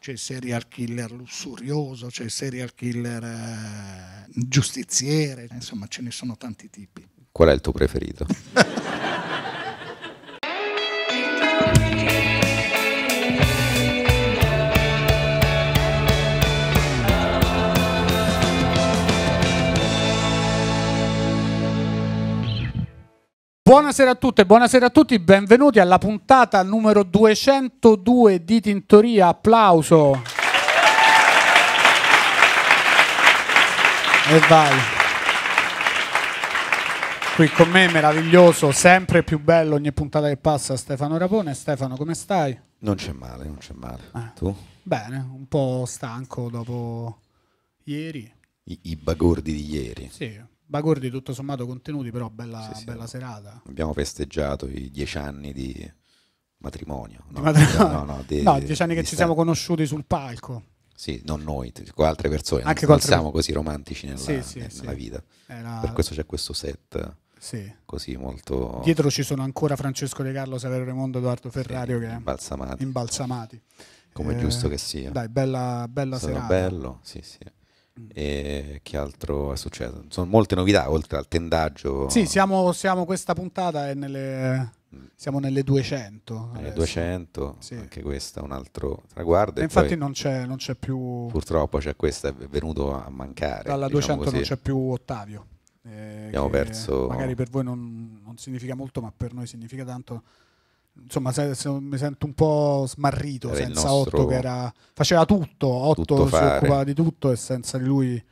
c'è il serial killer lussurioso, c'è il serial killer eh, giustiziere, insomma ce ne sono tanti tipi. Qual è il tuo preferito? Buonasera a tutte, buonasera a tutti, benvenuti alla puntata numero 202 di Tintoria, applauso. E vai. Qui con me, meraviglioso, sempre più bello ogni puntata che passa, Stefano Rapone. Stefano, come stai? Non c'è male, non c'è male. Eh. Tu? Bene, un po' stanco dopo ieri. I, i bagordi di ieri. Sì, Bagordi tutto sommato contenuti, però bella, sì, sì, bella no. serata. Abbiamo festeggiato i dieci anni di matrimonio. No, di matrimonio. Cioè, no, no, di, no dieci anni di che ci siamo conosciuti sul palco. Sì, non noi, con altre persone. Anche non, non altre... siamo così romantici nella, sì, sì, nella vita. Era... Per questo c'è questo set. Sì. Così molto... Dietro ci sono ancora Francesco De Carlo, Saverio Raimondo, Edoardo Ferrario che... imbalsamati. imbalsamati. Come eh, giusto che sia. Dai, bella, bella serata. bello, sì, sì. E che altro è successo? Sono molte novità oltre al tendaggio. Sì, siamo, siamo questa puntata è nelle, mm. siamo nelle 200. Nelle 200, sì. anche questa è un altro traguardo. E infatti non c'è, non, c'è, più... Purtroppo c'è questa, è venuto a mancare. Dalla diciamo 200 così. non c'è più Ottavio. Eh, Abbiamo perso... Magari per voi non, non significa molto, ma per noi significa tanto insomma se, se mi sento un po' smarrito era senza nostro... Otto che era, faceva tutto, Otto tutto si fare. occupava di tutto e senza di lui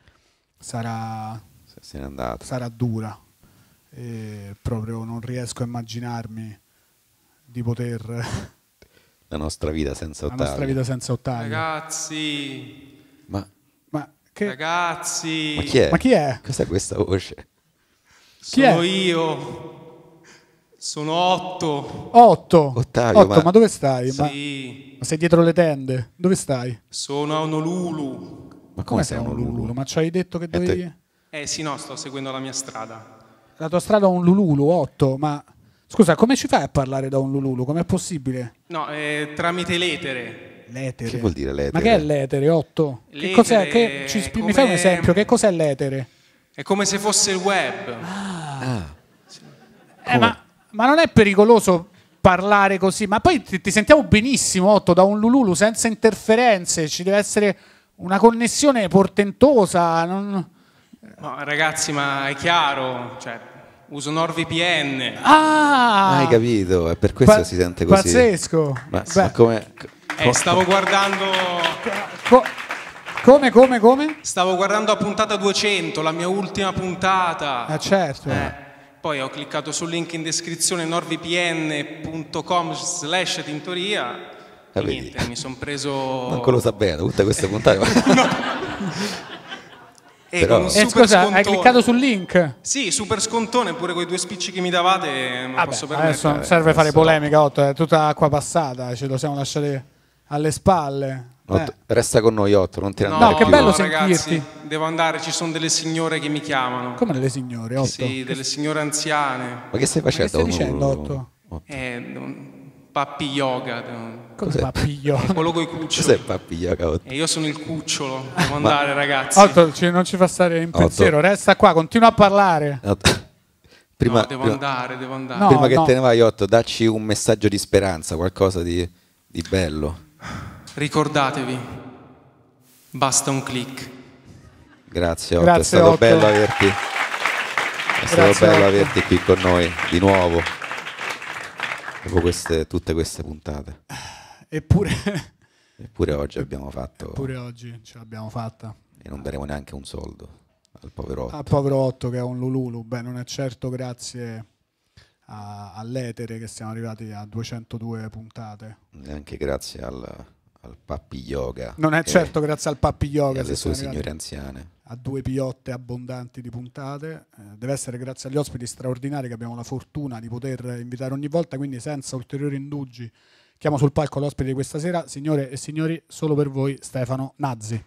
sarà, se sarà dura. E proprio non riesco a immaginarmi di poter... La nostra vita senza Ottavio. La nostra vita senza Ottavio. Ragazzi! Ma... Ma che... Ragazzi! Ma chi è? Ma chi è? Cos'è questa voce? Chi Sono è? io! Sono otto. Otto? Ottavio, otto, ma... ma... dove stai? Sì. Ma... ma... sei dietro le tende? Dove stai? Sono a Onolulu. Ma come, come sei a Onolulu? Ma ci hai detto che dovevi... Eh sì, no, sto seguendo la mia strada. La tua strada è un Lululu, 8, ma... Scusa, come ci fai a parlare da un Lululu? Com'è possibile? No, eh, tramite l'etere. L'etere? Che vuol dire l'etere? Ma che è l'etere, otto? L'etere che cos'è? Che... Ci... Come... Mi fai un esempio, che cos'è l'etere? È come se fosse il web. Ah. ah. Eh, ma ma non è pericoloso parlare così? Ma poi ti, ti sentiamo benissimo, Otto, da un Lululu senza interferenze, ci deve essere una connessione portentosa. Non... No, ragazzi, ma è chiaro, cioè, uso NordVPN. Ah! Hai capito, è per questo pa- si sente così. Pazzesco. Ma, ma come... Eh, stavo guardando... Co- come, come, come? Stavo guardando a puntata 200, la mia ultima puntata. Ah, certo. Eh poi ho cliccato sul link in descrizione nordvpn.com slash tintoria ah, e niente, mi sono preso... Manco lo sa bene, tutte queste puntate. no. E eh, Però... con eh, scusa, scontone. hai cliccato sul link? Sì, super scontone, pure con i due spicci che mi davate. Ah beh, adesso serve fare polemica, Otto, è tutta acqua passata, ce lo siamo lasciati alle spalle. Otto, eh. resta con noi, Otto, non ti no, andare. No, che più. bello no, sentirti. Ragazzi, devo andare, ci sono delle signore che mi chiamano. Come delle signore, Otto? Sì, delle signore anziane. Ma che stai facendo? Ma che stai dicendo, Otto? Otto. Eh, non... Pappi Yoga. Cos'è Pappi Yoga? Quello con i cuccioli. Cos'è Pappi Yoga? Otto? E eh, io sono il cucciolo, devo andare, ragazzi. Otto, non ci fa stare in pensiero, resta qua, continua a parlare. Otto. Prima, no, devo prima, andare, devo andare. No, prima che te ne vai, Otto, dacci un messaggio di speranza, qualcosa di, di bello. Ricordatevi, basta un click. Grazie, Otto, è stato Otto. bello averti. È stato Grazie, bello Otto. averti qui con noi di nuovo dopo queste, tutte queste puntate. Eppure, Eppure oggi abbiamo fatto Eppure oggi ce l'abbiamo fatta. e non daremo neanche un soldo al povero Otto. Al povero Otto che è un Lululu, beh non è certo grazie all'etere che siamo arrivati a 202 puntate. Neanche grazie al al Pappi Yoga. Non è certo grazie al Pappi Yoga. alle sue signore anziane. A due piotte abbondanti di puntate. Eh, deve essere grazie agli ospiti straordinari che abbiamo la fortuna di poter invitare ogni volta, quindi senza ulteriori indugi chiamo sul palco l'ospite di questa sera, signore e signori, solo per voi Stefano Nazzi.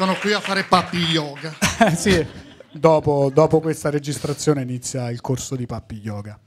Sono qui a fare papi yoga. sì, dopo, dopo questa registrazione inizia il corso di papi yoga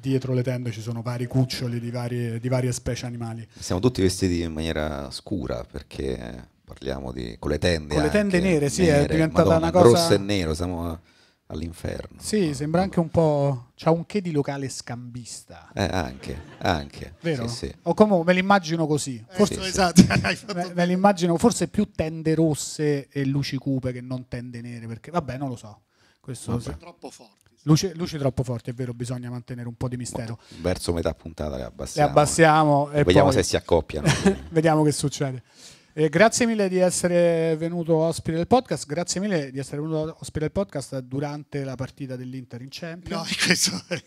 dietro le tende ci sono vari cuccioli di varie, di varie, specie animali. Siamo tutti vestiti in maniera scura perché parliamo di con le tende. Con le tende nere, sì, nere, è diventata Madonna, una cosa. Rosso e nero, siamo all'inferno. Sì, no? sembra anche un po'. c'ha un che di locale scambista. Eh, anche, anche. Vero? Sì, sì. O comunque me l'immagino così. Eh, forse sì, esatto, me, me l'immagino forse più tende rosse e luci cupe che non tende nere, perché vabbè, non lo so. Questo vabbè. troppo forte. Luci, luci, troppo forti, è vero, bisogna mantenere un po' di mistero. Boh, verso metà puntata le abbassiamo. Le abbassiamo e, e vediamo poi... se si accoppiano. vediamo che succede. Eh, grazie mille di essere venuto ospite del podcast. Grazie mille di essere venuto ospite del podcast durante la partita dell'Inter in Champions. No, questo è,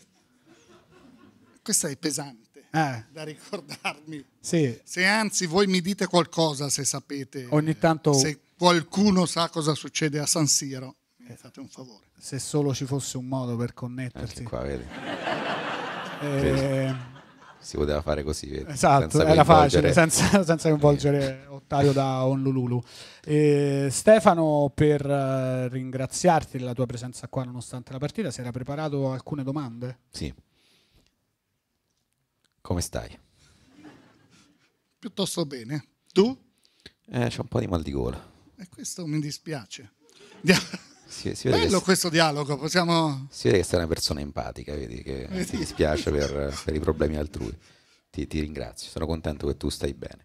questo è pesante eh. da ricordarmi. Sì. Se anzi voi mi dite qualcosa se sapete. Ogni tanto. Se qualcuno sa cosa succede a San Siro, eh. fate un favore. Se solo ci fosse un modo per connettersi. Anche qua, vedi. Eh, si poteva fare così. Vedi? Eh, esatto, senza era facile, senza, senza coinvolgere Ottavio da Onlululu. E Stefano, per eh, ringraziarti della tua presenza qua nonostante la partita, si era preparato alcune domande? Sì. Come stai? Piuttosto bene. Tu? Eh, c'è un po' di mal di gola. E questo mi dispiace. andiamo si, si Bello che, questo dialogo, possiamo... Si vede che sei una persona empatica, vedi, che ti dispiace per, per, i problemi altrui. Ti, ti, ringrazio, sono contento che tu stai bene.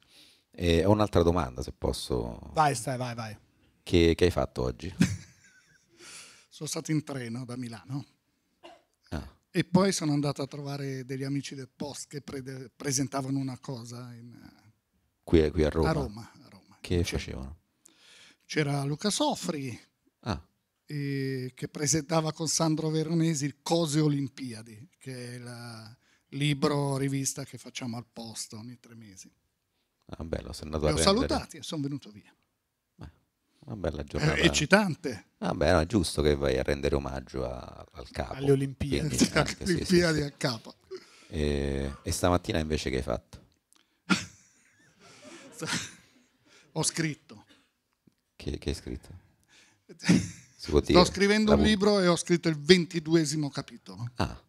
E ho un'altra domanda, se posso... Vai, stai, vai, vai. Che, che hai fatto oggi? sono stato in treno da Milano. Ah. E poi sono andato a trovare degli amici del post che pre- presentavano una cosa in, qui, qui a, Roma. a Roma. A Roma, Che c'era. facevano? C'era Luca Sofri, eh, che presentava con Sandro Veronesi il Cose Olimpiadi, che è il libro rivista che facciamo al posto ogni tre mesi. Ah, bello, sei andato Li a ho salutati e sono venuto via. una bella giornata. È eccitante. Ah, beh, no, è giusto che vai a rendere omaggio a, al capo. Alle Olimpiadi. Quindi, alle Olimpiadi sì, sì, al capo. E, e stamattina invece che hai fatto? ho scritto. Che, che hai scritto? si può dire. Sto scrivendo un libro e ho scritto il ventiduesimo capitolo. Ah,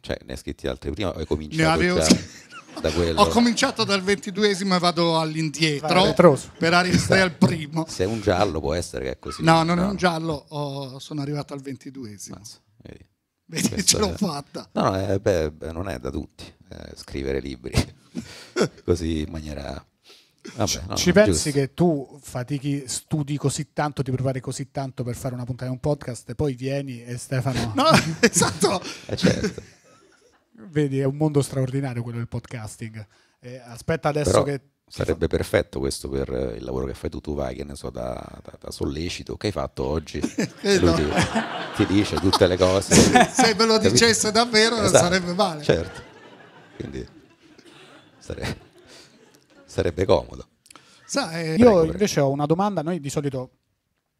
cioè ne hai scritti altri prima o hai cominciato ne già... Ho cominciato dal ventiduesimo e vado all'indietro vale. per arrivare al primo. Se è un giallo può essere che è così. No, non no. è un giallo, oh, sono arrivato al ventiduesimo. Mazza, vedi. Vedi, Questo ce l'ho fatta. No, no eh, beh, non è da tutti eh, scrivere libri così in maniera Vabbè, Ci no, pensi giusto. che tu fatichi, studi così tanto, ti prepari così tanto per fare una puntata di un podcast e poi vieni e Stefano... no, esatto! Eh, certo. Vedi, è un mondo straordinario quello del podcasting. Eh, aspetta adesso Però... che Sarebbe perfetto questo per il lavoro che fai tu, tu vai, che ne so, da, da, da sollecito, che hai fatto oggi? eh, no. ti, ti, dice tutte le cose. Se me lo dicesse davvero esatto. non sarebbe male. Certo. Quindi sarebbe sarebbe comodo. Sa, eh, prego, io invece prego. ho una domanda, noi di solito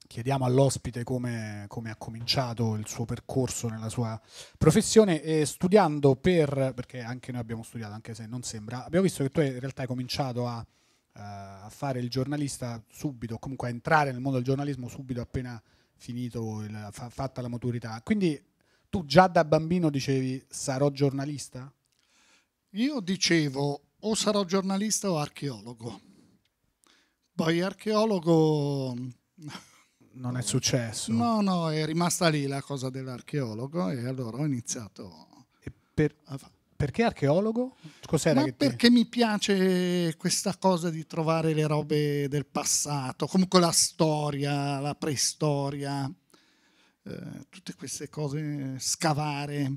chiediamo all'ospite come, come, ha cominciato il suo percorso nella sua professione e studiando per, perché anche noi abbiamo studiato, anche se non sembra, abbiamo visto che tu in realtà hai cominciato a, uh, a fare il giornalista subito, comunque a entrare nel mondo del giornalismo subito appena finito, il, fa, fatta la maturità. Quindi tu già da bambino dicevi sarò giornalista? Io dicevo o sarò giornalista o archeologo. Poi archeologo... Non è successo. No, no, è rimasta lì la cosa dell'archeologo e allora ho iniziato... Per, perché archeologo? Cos'era Ma perché ti... mi piace questa cosa di trovare le robe del passato, comunque la storia, la preistoria, eh, tutte queste cose, scavare.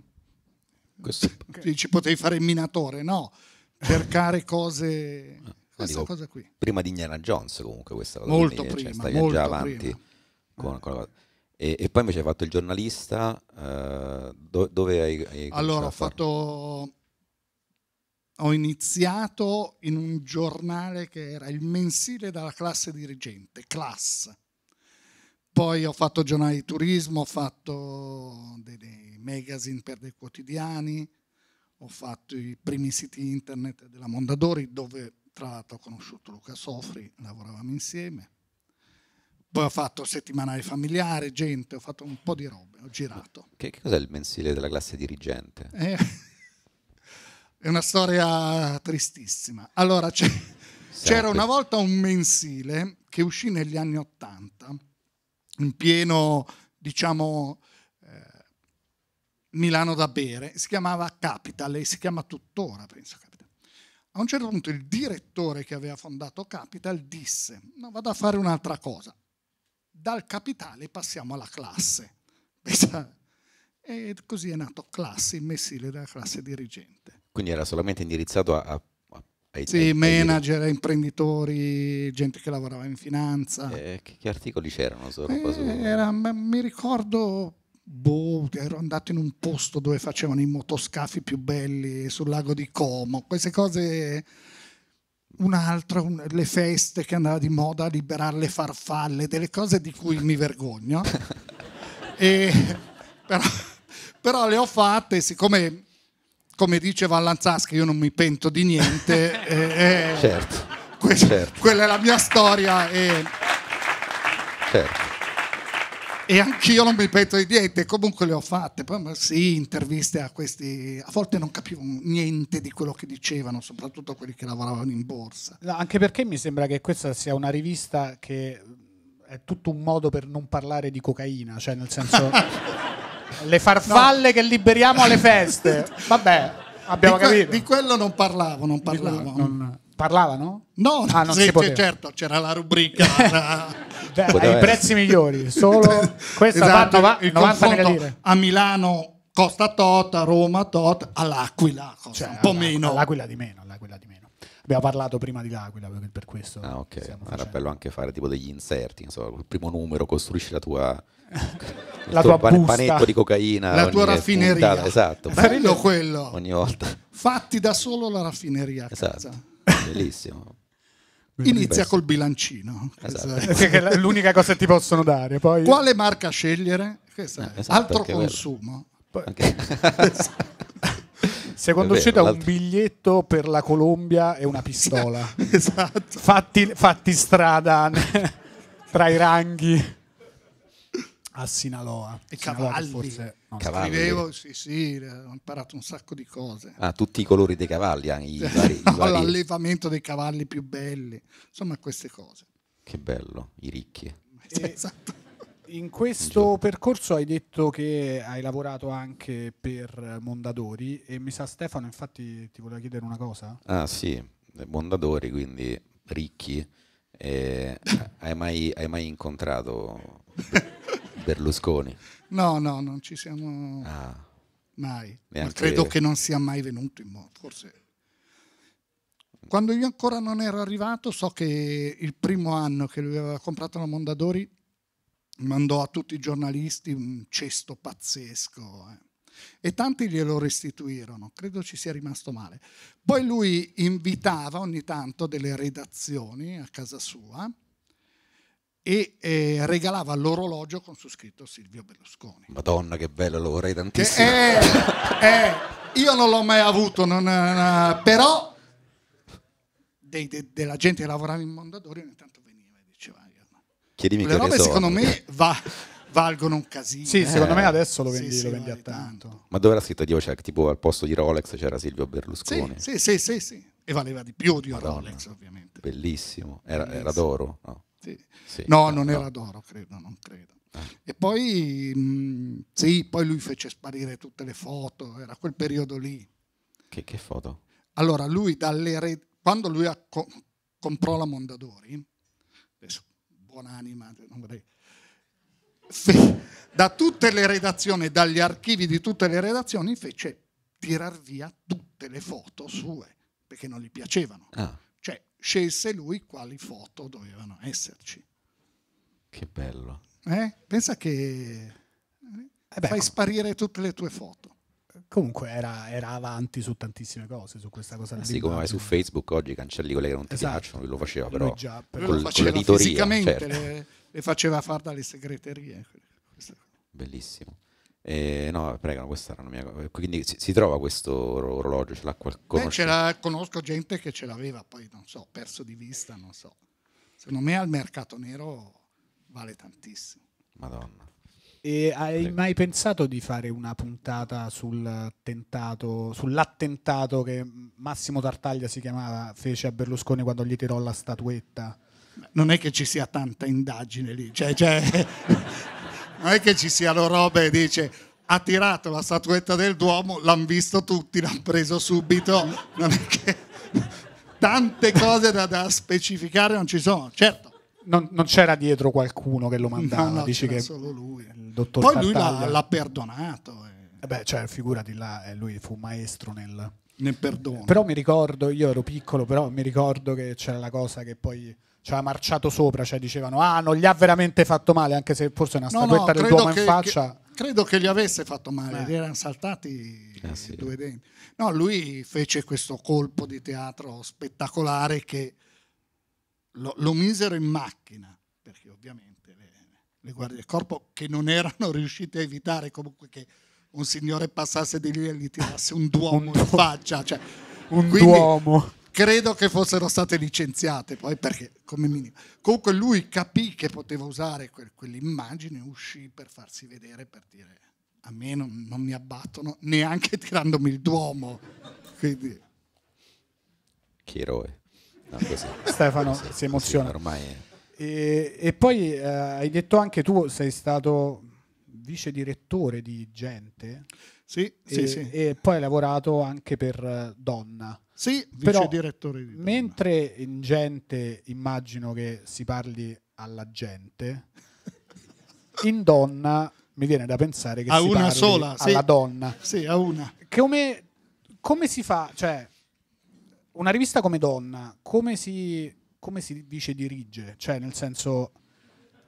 Questo... Ci potevi fare il minatore, no? cercare cose. Ah, questa dico, cosa qui. Prima di Indiana Jones, comunque, questa cosa. Molto quindi, cioè, prima, cioè, molto già avanti. Con, eh. con e, e, poi invece hai fatto il giornalista. Eh, do, dove hai, hai Allora, ho fatto. Ho iniziato in un giornale che era il mensile della classe dirigente, Class. Poi ho fatto giornali di turismo, ho fatto dei magazine per dei quotidiani, ho fatto i primi siti internet della Mondadori dove tra l'altro ho conosciuto Luca Sofri, lavoravamo insieme. Poi ho fatto settimanale familiare, gente, ho fatto un po' di robe, ho girato. Che, che cos'è il mensile della classe dirigente? Eh, è una storia tristissima. Allora, c'era una volta un mensile che uscì negli anni Ottanta, in pieno, diciamo, Milano da bere, si chiamava Capital e si chiama tuttora, penso Capital. A un certo punto il direttore che aveva fondato Capital disse, no, vado a fare un'altra cosa, dal capitale passiamo alla classe. E così è nato classe, il mensile della classe dirigente. Quindi era solamente indirizzato a... a ai, sì, ai, manager, ai... imprenditori, gente che lavorava in finanza. Eh, che, che, articoli c'erano? Eh, era, mi ricordo boh, ero andato in un posto dove facevano i motoscafi più belli sul lago di Como, queste cose, un'altra, un, le feste che andava di moda a liberare le farfalle, delle cose di cui mi vergogno, e, però, però, le ho fatte, siccome come diceva Lanzaschi io non mi pento di niente, e, e certo, que- certo. quella è la mia storia. certo e anch'io non mi pento di niente, comunque le ho fatte. Poi sì, interviste a questi, a volte non capivo niente di quello che dicevano, soprattutto quelli che lavoravano in borsa. No, anche perché mi sembra che questa sia una rivista che è tutto un modo per non parlare di cocaina, cioè nel senso le farfalle no. che liberiamo alle feste. Vabbè, abbiamo di que- capito. Di quello non parlavo, non parlavo. Non... Parlavano? No, ah, non sì, certo, c'era la rubrica. Beh, ai prezzi migliori, solo questo esatto, va, il 90 a Milano costa tot, a Roma tot, all'Aquila costa cioè, un po' meno. All'Aquila di meno, all'Aquila di meno. Abbiamo parlato prima di L'Aquila per questo. Ah, ok. Era facendo. bello anche fare tipo degli inserti. Insomma, il primo numero costruisci la tua. la tua pan- panetto di cocaina. La tua raffineria. Puntata, esatto. Bello quello. Ogni volta. Fatti da solo la raffineria. esatto. Bellissimo. Inizia questo. col bilancino. Esatto. l'unica cosa che ti possono dare. Poi... Quale marca scegliere? Eh, esatto, Altro consumo. Poi... Okay. Esatto. Secondo vero, Ceta un biglietto per la Colombia e una pistola. esatto. fatti, fatti strada tra i ranghi a Sinaloa. E Sinaloa cavalli. Forse cavalli. Scrivevo, sì, sì, eh, ho imparato un sacco di cose. Ah, tutti i colori dei cavalli, anche i vari, i vari... l'allevamento dei cavalli più belli, insomma queste cose. Che bello, i ricchi. E esatto. In questo percorso hai detto che hai lavorato anche per Mondadori e mi sa Stefano infatti ti voleva chiedere una cosa. Ah sì, eh, Mondadori quindi ricchi. Eh, hai, mai, hai mai incontrato Berlusconi. No, no, non ci siamo ah, mai. Ma credo che non sia mai venuto in moto. Forse. Quando io ancora non ero arrivato, so che il primo anno che lui aveva comprato la Mondadori mandò a tutti i giornalisti un cesto pazzesco. Eh. E tanti glielo restituirono, credo ci sia rimasto male. Poi lui invitava ogni tanto delle redazioni a casa sua e eh, regalava l'orologio con su scritto Silvio Berlusconi. Madonna che bello, lo vorrei tantissimo. Che, eh, eh, io non l'ho mai avuto, non, non, eh, eh, però de, de, della gente che lavorava in Mondadori ogni tanto veniva e diceva... Eh, Chiedimi Le robe secondo me va, valgono un casino. Sì, secondo me adesso lo vendi, sì, lo vendi a tanto. tanto. Ma dove era scritto dietro? Cioè, tipo al posto di Rolex c'era Silvio Berlusconi. Sì, sì, sì, sì. sì e valeva di più di una Rolex ovviamente. Bellissimo, era, eh, era d'oro? No, sì. Sì. no non no. era d'oro, credo, non credo. Eh. E poi, mh, mm, sì, poi lui fece sparire tutte le foto, era quel periodo lì. Che, che foto? Allora, lui dalle re... quando lui co comprò la Mondadori, adesso buon'anima, non vorrei, da tutte le redazioni, dagli archivi di tutte le redazioni, fece tirar via tutte le foto sue perché non gli piacevano. Ah. Cioè, scelse lui quali foto dovevano esserci. Che bello. Eh? Pensa che eh beh, fai sparire tutte le tue foto. Comunque era, era avanti su tantissime cose, su questa cosa. Eh sì, come vai su Facebook oggi cancelli quelle che non ti esatto. piacciono, lui lo faceva però. Lui già, però col, lo faceva con l'editoria, certo. le, le faceva fare dalle segreterie. Bellissimo. Eh, no, prego, questa era una mia Quindi si, si trova questo orologio, ce l'ha qualcuno? Beh, ce l'ha, conosco gente che ce l'aveva, poi non so, perso di vista, non so. Secondo me al mercato nero vale tantissimo. Madonna. E hai prego. mai pensato di fare una puntata sul tentato, sull'attentato che Massimo Tartaglia si chiamava, fece a Berlusconi quando gli tirò la statuetta? Non è che ci sia tanta indagine lì, cioè... cioè... Non è che ci siano robe e dice ha tirato la statuetta del Duomo, l'hanno visto tutti, l'hanno preso subito. Non è che tante cose da, da specificare non ci sono, certo. Non, non, c'era dietro qualcuno che lo mandava, no, no, dici che solo lui. il dottor Poi Tartaglia... lui l'ha, l'ha perdonato. Eh. eh. Beh, cioè, figurati là, eh, lui fu maestro nel... nel perdono. Però mi ricordo, io ero piccolo, però mi ricordo che c'era la cosa che poi ci ha marciato sopra, cioè dicevano ah non gli ha veramente fatto male, anche se forse una statuetta no, no, dell'uomo in faccia. Che, credo che gli avesse fatto male, gli eh. erano saltati ah, sì. due denti. No, lui fece questo colpo di teatro spettacolare che lo, lo misero in macchina, perché ovviamente le, le guardie del corpo che non erano riuscite a evitare comunque che un signore passasse di lì e gli tirasse un duomo un in faccia. Cioè, un quindi, duomo credo che fossero state licenziate, poi perché come minimo. Comunque lui capì che poteva usare quel, quell'immagine, uscì per farsi vedere, per dire a me non, non mi abbattono neanche tirandomi il Duomo. Quindi... Che eroe. No, così. Stefano così, si emoziona. ormai è... e, e, poi eh, hai detto anche tu sei stato vice direttore di Gente. Sì, e, sì, sì. e poi hai lavorato anche per eh, Donna. Sì, vice direttore di Mentre in gente immagino che si parli alla gente, in donna mi viene da pensare che a si una parli sola, alla sì. donna. Sì, a una. Come, come si fa, cioè, una rivista come donna, come si, come si dice dirige? Cioè, nel senso,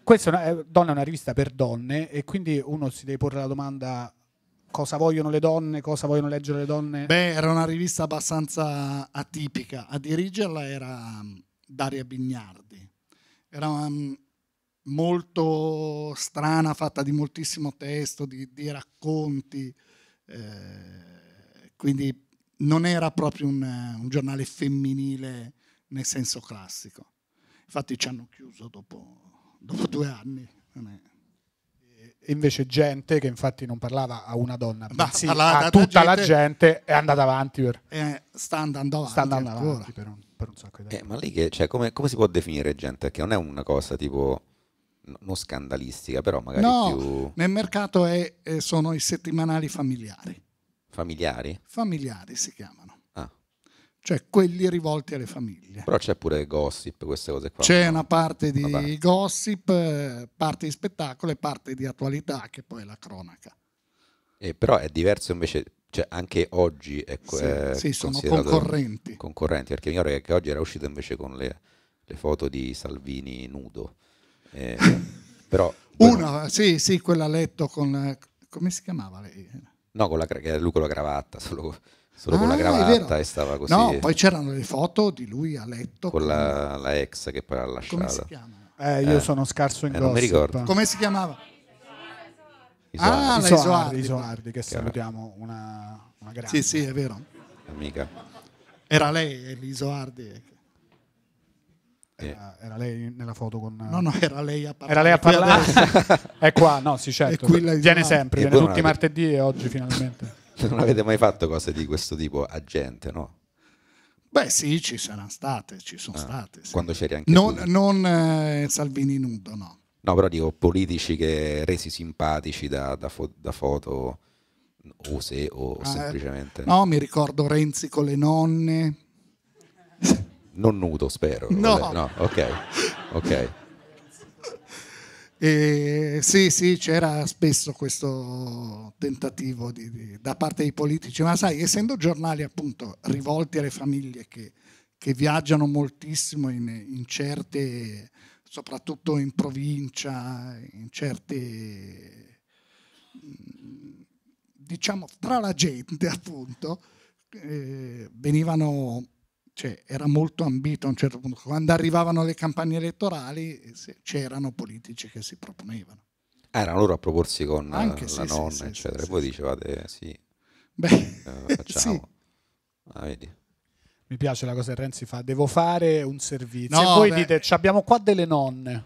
questa è una, eh, Donna è una rivista per donne e quindi uno si deve porre la domanda cosa vogliono le donne, cosa vogliono leggere le donne. Beh, era una rivista abbastanza atipica. A dirigerla era mm, Daria Bignardi. Era mm, molto strana, fatta di moltissimo testo, di, di racconti, eh, quindi non era proprio un, un, giornale femminile nel senso classico. Infatti ci hanno chiuso dopo, dopo due anni invece gente che infatti non parlava a una donna, ma sì, a tutta gente, la gente è andata avanti. Per, eh, sta andando avanti, sta andando avanti per, un, per, un, sacco di eh, tempo. Eh, ma lì che, cioè, come, come, si può definire gente? Perché non è una cosa tipo non scandalistica, però magari no, più... nel mercato è, eh, sono i settimanali familiari. Familiari? Familiari si chiamano cioè quelli rivolti alle famiglie. Però c'è pure gossip, queste cose qua. C'è una parte di Vabbè. gossip, eh, parte di spettacolo e parte di attualità, che poi è la cronaca. Eh, però è diverso invece, cioè anche oggi è ecco, sì, è sì sono concorrenti. Concorrenti, perché mi che oggi era uscito invece con le, le foto di Salvini nudo. Eh, però, Una, non... sì, sì, quella letto con... Eh, come si chiamava lei? No, con la, lui con la cravatta, solo solo ah, con la cravatta e stava così. No, poi c'erano le foto di lui a letto. Con, con... La, la, ex che poi ha lasciato. Come si chiama? Eh, io eh. sono scarso in eh, gossip. Non mi ricordo. Come si chiamava? Isoardi. Ah, Isoardi, Isoardi, che salutiamo, una, una grande. Sì, sì, è vero. Amica. Era lei, l'Isoardi. Era, era, lei nella foto con no no era lei a parlare era lei a parlare è qua no sì certo viene sempre viene tutti martedì e oggi finalmente non avete mai fatto cose di questo tipo a gente, no? Beh sì, ci saranno state, ci sono ah, state. Sì. Quando c'eri anche Non, non eh, Salvini nudo, no. No, però dico politici che resi simpatici da, da, fo- da foto o se o ah, semplicemente. No, mi ricordo Renzi con le nonne. Non nudo, spero. No, Vabbè, no ok. ok. E sì, sì, c'era spesso questo tentativo di, di, da parte dei politici, ma sai, essendo giornali appunto rivolti alle famiglie che, che viaggiano moltissimo in, in, certe, soprattutto in provincia, in certe, diciamo, tra la gente appunto, eh, venivano cioè, era molto ambito a un certo punto. Quando arrivavano le campagne elettorali c'erano politici che si proponevano. erano loro a proporsi con Anche, la sì, nonna, sì, eccetera. Sì, e voi dicevate sì, Beh, eh, facciamo. Ah, vedi. Mi piace la cosa che Renzi fa, devo fare un servizio. No, e voi beh, dite, abbiamo qua delle nonne.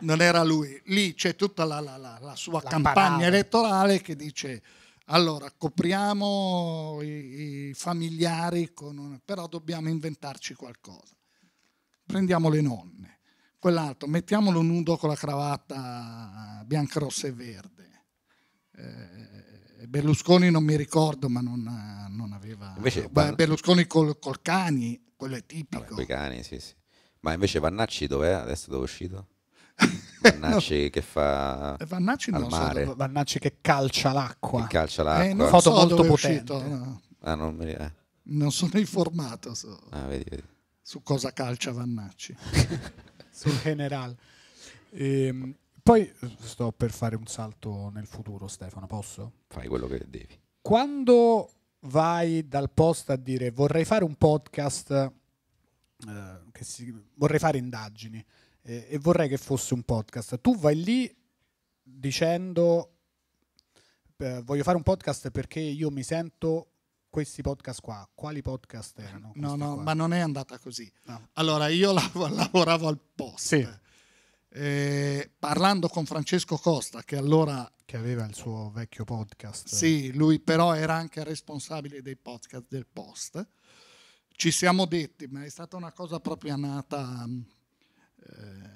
Non era lui, lì c'è tutta la, la, la, la sua campagna parata. elettorale che dice allora, copriamo i, i familiari, una, però dobbiamo inventarci qualcosa. Prendiamo le nonne, quell'altro, mettiamolo nudo con la cravatta bianca, rossa e verde. Eh, Berlusconi non mi ricordo, ma non, non aveva... Invece, Beh, Berlusconi col, col cani, quello è tipico. Vabbè, cani, sì, sì. Ma invece Vannacci dov'è? Adesso dove è uscito? Vannacci no. che fa eh, Vannacci al mare. So, Vannacci che calcia l'acqua. Che calcia eh, l'acqua. Eh, non foto so molto potente. Uscito, no. ah, non, mi... eh. non, sono informato so. ah, vedi, vedi. su cosa calcia Vannacci. Sul generale. Ehm, poi sto per fare un salto nel futuro, Stefano, posso? Fai quello che devi. Quando vai dal post a dire vorrei fare un podcast, eh, si... vorrei fare indagini, eh, e vorrei che fosse un podcast. Tu vai lì dicendo eh, voglio fare un podcast perché io mi sento questi podcast qua, quali podcast erano? No, no, qua? ma non è andata così. No. Allora, io lavoravo al post. Sì. Eh, parlando con Francesco Costa, che allora... Che aveva il suo vecchio podcast. Sì, lui però era anche responsabile dei podcast del post. Ci siamo detti, ma è stata una cosa proprio nata eh,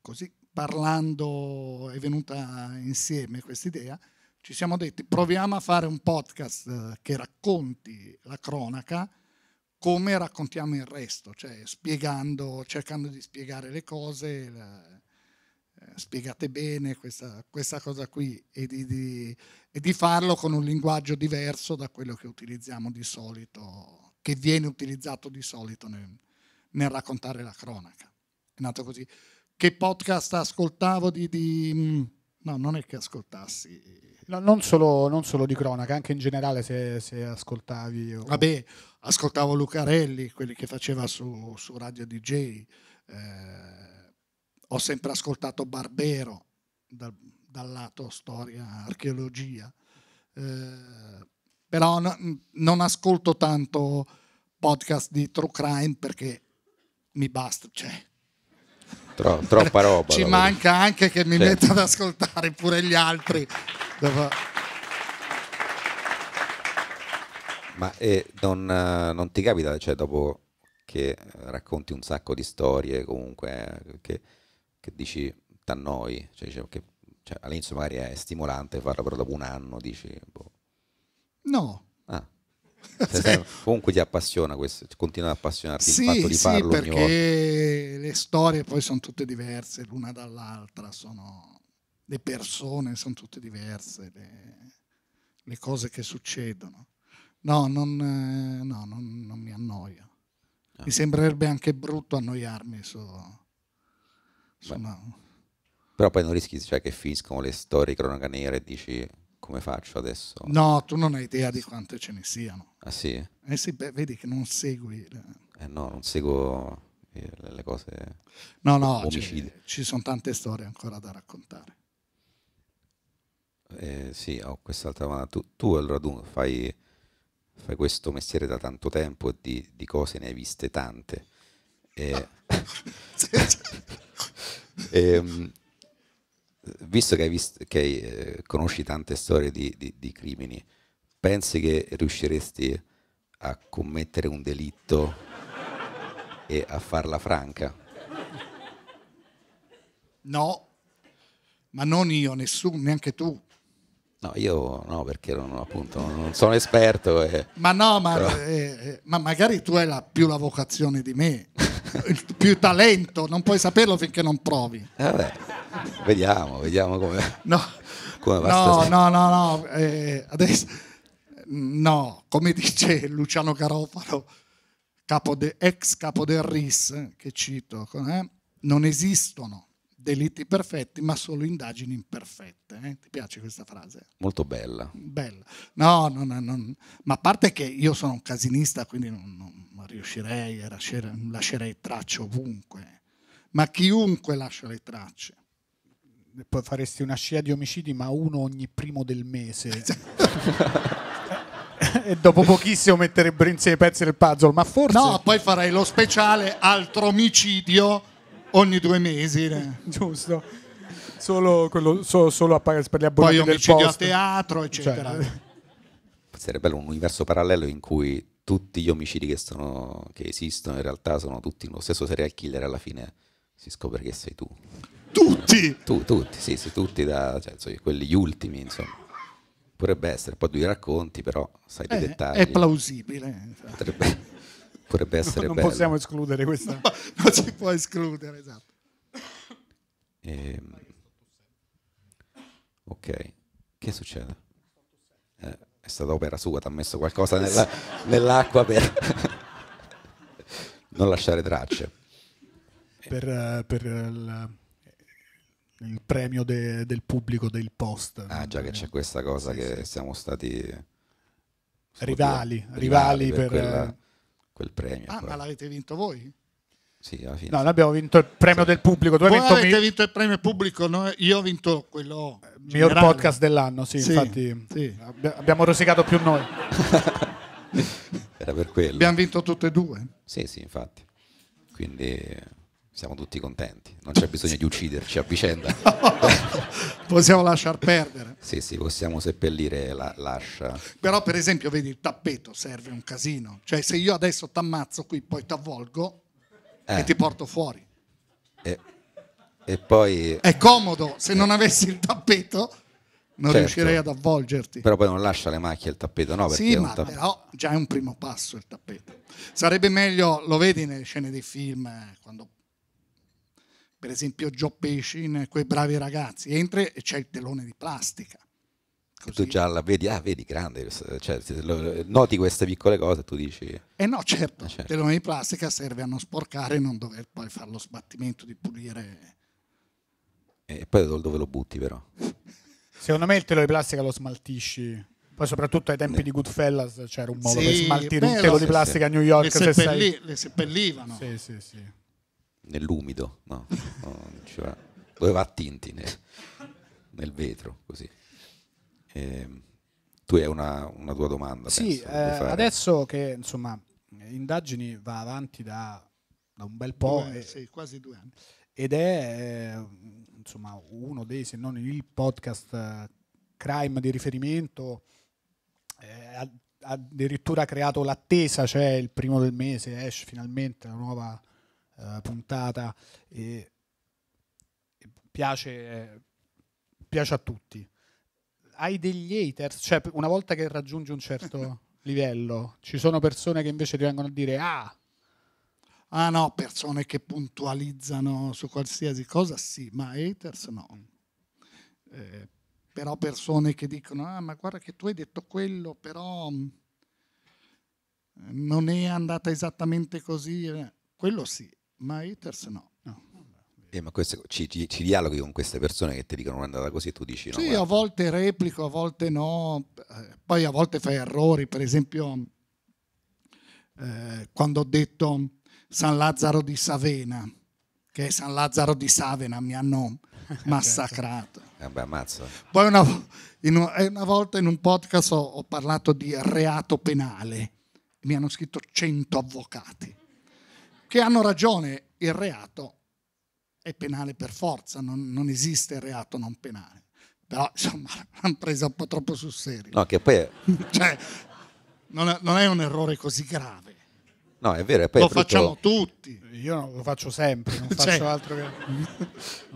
così parlando è venuta insieme questa idea, ci siamo detti proviamo a fare un podcast eh, che racconti la cronaca come raccontiamo il resto, cioè spiegando, cercando di spiegare le cose, la, eh, spiegate bene questa, questa, cosa qui e di, di, e di farlo con un linguaggio diverso da quello che utilizziamo di solito, che viene utilizzato di solito nel, nel raccontare la cronaca nato così. Che podcast ascoltavo di, di... Mm, no, non è che ascoltassi. No, non, solo, non, solo, di cronaca, anche in generale se, se ascoltavi. O... Vabbè, ascoltavo Lucarelli, quelli che faceva su, su Radio DJ. Eh, ho sempre ascoltato Barbero dal, dal lato storia, archeologia. Eh, però no, non ascolto tanto podcast di true crime perché mi basta, cioè, Tro, troppa roba. Ci manca vedi. anche che mi sì. metta ad ascoltare pure gli altri. Ma eh, non, non, ti capita, cioè, dopo che racconti un sacco di storie, comunque, che, che dici t'annoi, cioè, cioè, che, cioè, all'inizio magari è stimolante farlo, però dopo un anno dici... Boh. No. Ah. Cioè, comunque ti appassiona questo, continua ad appassionarti sì, il fatto di sì, farlo perché le storie poi sono tutte diverse l'una dall'altra, sono, le persone sono tutte diverse, le, le cose che succedono. No, non, eh, no, non, non mi annoio. Ah. Mi sembrerebbe anche brutto annoiarmi su, su una... Però poi non rischi cioè, che finiscono le storie cronaca nera e dici come faccio adesso? No, tu non hai idea di quante ce ne siano. Ah sì? Eh sì, beh, vedi che non segui. Eh no, non seguo eh, le cose. No, no, ci sono tante storie ancora da raccontare. Eh, sì, ho quest'altra domanda. Tu, tu allora tu fai, fai, questo mestiere da tanto tempo e di, di, cose ne hai viste tante. E, eh, e, ehm, visto che, hai, vist- che hai eh, conosci tante storie di, di, di, crimini, pensi che riusciresti a commettere un delitto e a farla franca? No, ma non io, nessuno, neanche tu. No, io no, perché non, appunto, non sono esperto. E... Ma no, ma, però... eh, eh ma magari tu hai la, più la vocazione di me. più talento, non puoi saperlo finché non provi. Eh, vabbè, vediamo, vediamo come, no, come va. No, no, no, no, eh, adesso, no, come dice Luciano Garofalo, capo de, ex capo del RIS, che cito, eh, non esistono delitti perfetti, ma solo indagini imperfette. Eh? Ti piace questa frase? Molto bella. Bella. No, no, no, no, ma a parte che io sono un casinista, quindi non, non riuscirei, lascere, lascerei tracce ovunque. Ma chiunque lascia le tracce. E poi faresti una scia di omicidi, ma uno ogni primo del mese. e dopo pochissimo metterebbero insieme i pezzi del puzzle, ma forse... No, poi farei lo speciale altro omicidio ogni due mesi. Né? Eh. Giusto. Solo, quello, solo, solo per gli abbonati Poi del post. a teatro, eccetera. Cioè, eh. sarebbe bello un universo parallelo in cui tutti gli omicidi che, sono, che esistono in realtà sono tutti lo stesso serial killer alla fine si scopre che sei tu. Tutti? Tu, tutti, sì, sì tutti, da, cioè, so, quelli ultimi, insomma. Potrebbe essere, poi tu li racconti, però sai eh, dei dettagli. È plausibile. Eh. Potrebbe potrebbe essere non bello. possiamo escludere questa. No, non si può escludere, esatto. E... Ehm, ok, che succede? Eh, è stata opera sua, ti ha messo qualcosa nella, nell'acqua per non lasciare tracce. Per, eh, per il, il, premio de, del pubblico del post. Ah già che c'è questa cosa sì, che sì. siamo stati... Rivali, rivali, rivali, per, per quella eh, quel premio. Ah, però. ma l'avete vinto voi? Sì, alla fine. No, sì. noi abbiamo vinto il premio sì. del pubblico. Tu Voi vinto avete mi... vinto il premio pubblico, no? io ho vinto quello eh, miglior podcast dell'anno, sì, sì infatti Ab- abbiamo rosicato più noi. Era per quello. Abbiamo vinto tutte e due. Sì, sì, infatti. Quindi siamo tutti contenti, non c'è bisogno di ucciderci a vicenda. possiamo lasciar perdere. Sì, sì, possiamo seppellire la l'ascia. Però per esempio, vedi, il tappeto serve un casino. Cioè se io adesso t'ammazzo qui, poi t'avvolgo eh. e ti porto fuori. E, e, poi... È comodo, se non avessi il tappeto non certo. riuscirei ad avvolgerti. Però poi non lascia le macchie il tappeto, no? Perché sì, ma tapp però già è un primo passo il tappeto. Sarebbe meglio, lo vedi nelle scene dei film, eh, quando per esempio Joe Pesci quei bravi ragazzi, entra e c'è il telone di plastica. Così. Tu già la vedi, ah vedi, grande, cioè, noti queste piccole cose e tu dici... Eh no, certo, il eh certo. telone di plastica serve a non sporcare e non dover poi fare lo sbattimento di pulire. Eh, e poi dove lo butti però? Secondo me il telo di plastica lo smaltisci poi soprattutto ai tempi eh. di Goodfellas c'era un modo sì, per smaltire un telo di plastica a New York. Le, seppelli, sei... le seppellivano. Sì, sì, sì nell'umido, no, no va. doveva attinti nel, nel vetro, così. E, ehm, tu hai una, una tua domanda. Sì, penso, eh, adesso che insomma indagini va avanti da, da un bel po', due, e, sì, quasi due anni, ed è eh, insomma uno dei, se non il podcast eh, crime di riferimento, eh, addirittura creato l'attesa, cioè il primo del mese esce finalmente la nuova eh, puntata e, piace, eh, piace, a tutti. Hai degli haters, cioè una volta che raggiungi un certo livello, ci sono persone che invece ti vengono a dire ah. Ah no, persone che puntualizzano su qualsiasi cosa, sì, ma haters no. Mm. Eh, però persone che dicono, ah ma guarda che tu hai detto quello, però mm, non è andata esattamente così. Eh, quello sì, ma haters no. no. Eh, ma questo, ci, ci, ci, dialoghi con queste persone che ti dicono è andata così e tu dici no. Sì, guarda. a volte replico, a volte no, eh, poi a volte fai errori, per esempio eh, quando ho detto San Lazzaro di Savena, che è San Lazzaro di Savena, mi hanno massacrato. eh beh, poi una, un, eh, una, volta in un podcast ho, ho parlato di reato penale, mi hanno scritto 100 avvocati che hanno ragione, il reato è penale per forza, non, non esiste il reato non penale. Però insomma l'hanno presa un po' troppo sul serio. No, che poi... È... cioè, non è, non è un errore così grave. No, è vero. E lo brutto... facciamo tutti. Io lo faccio sempre, non cioè... altro che.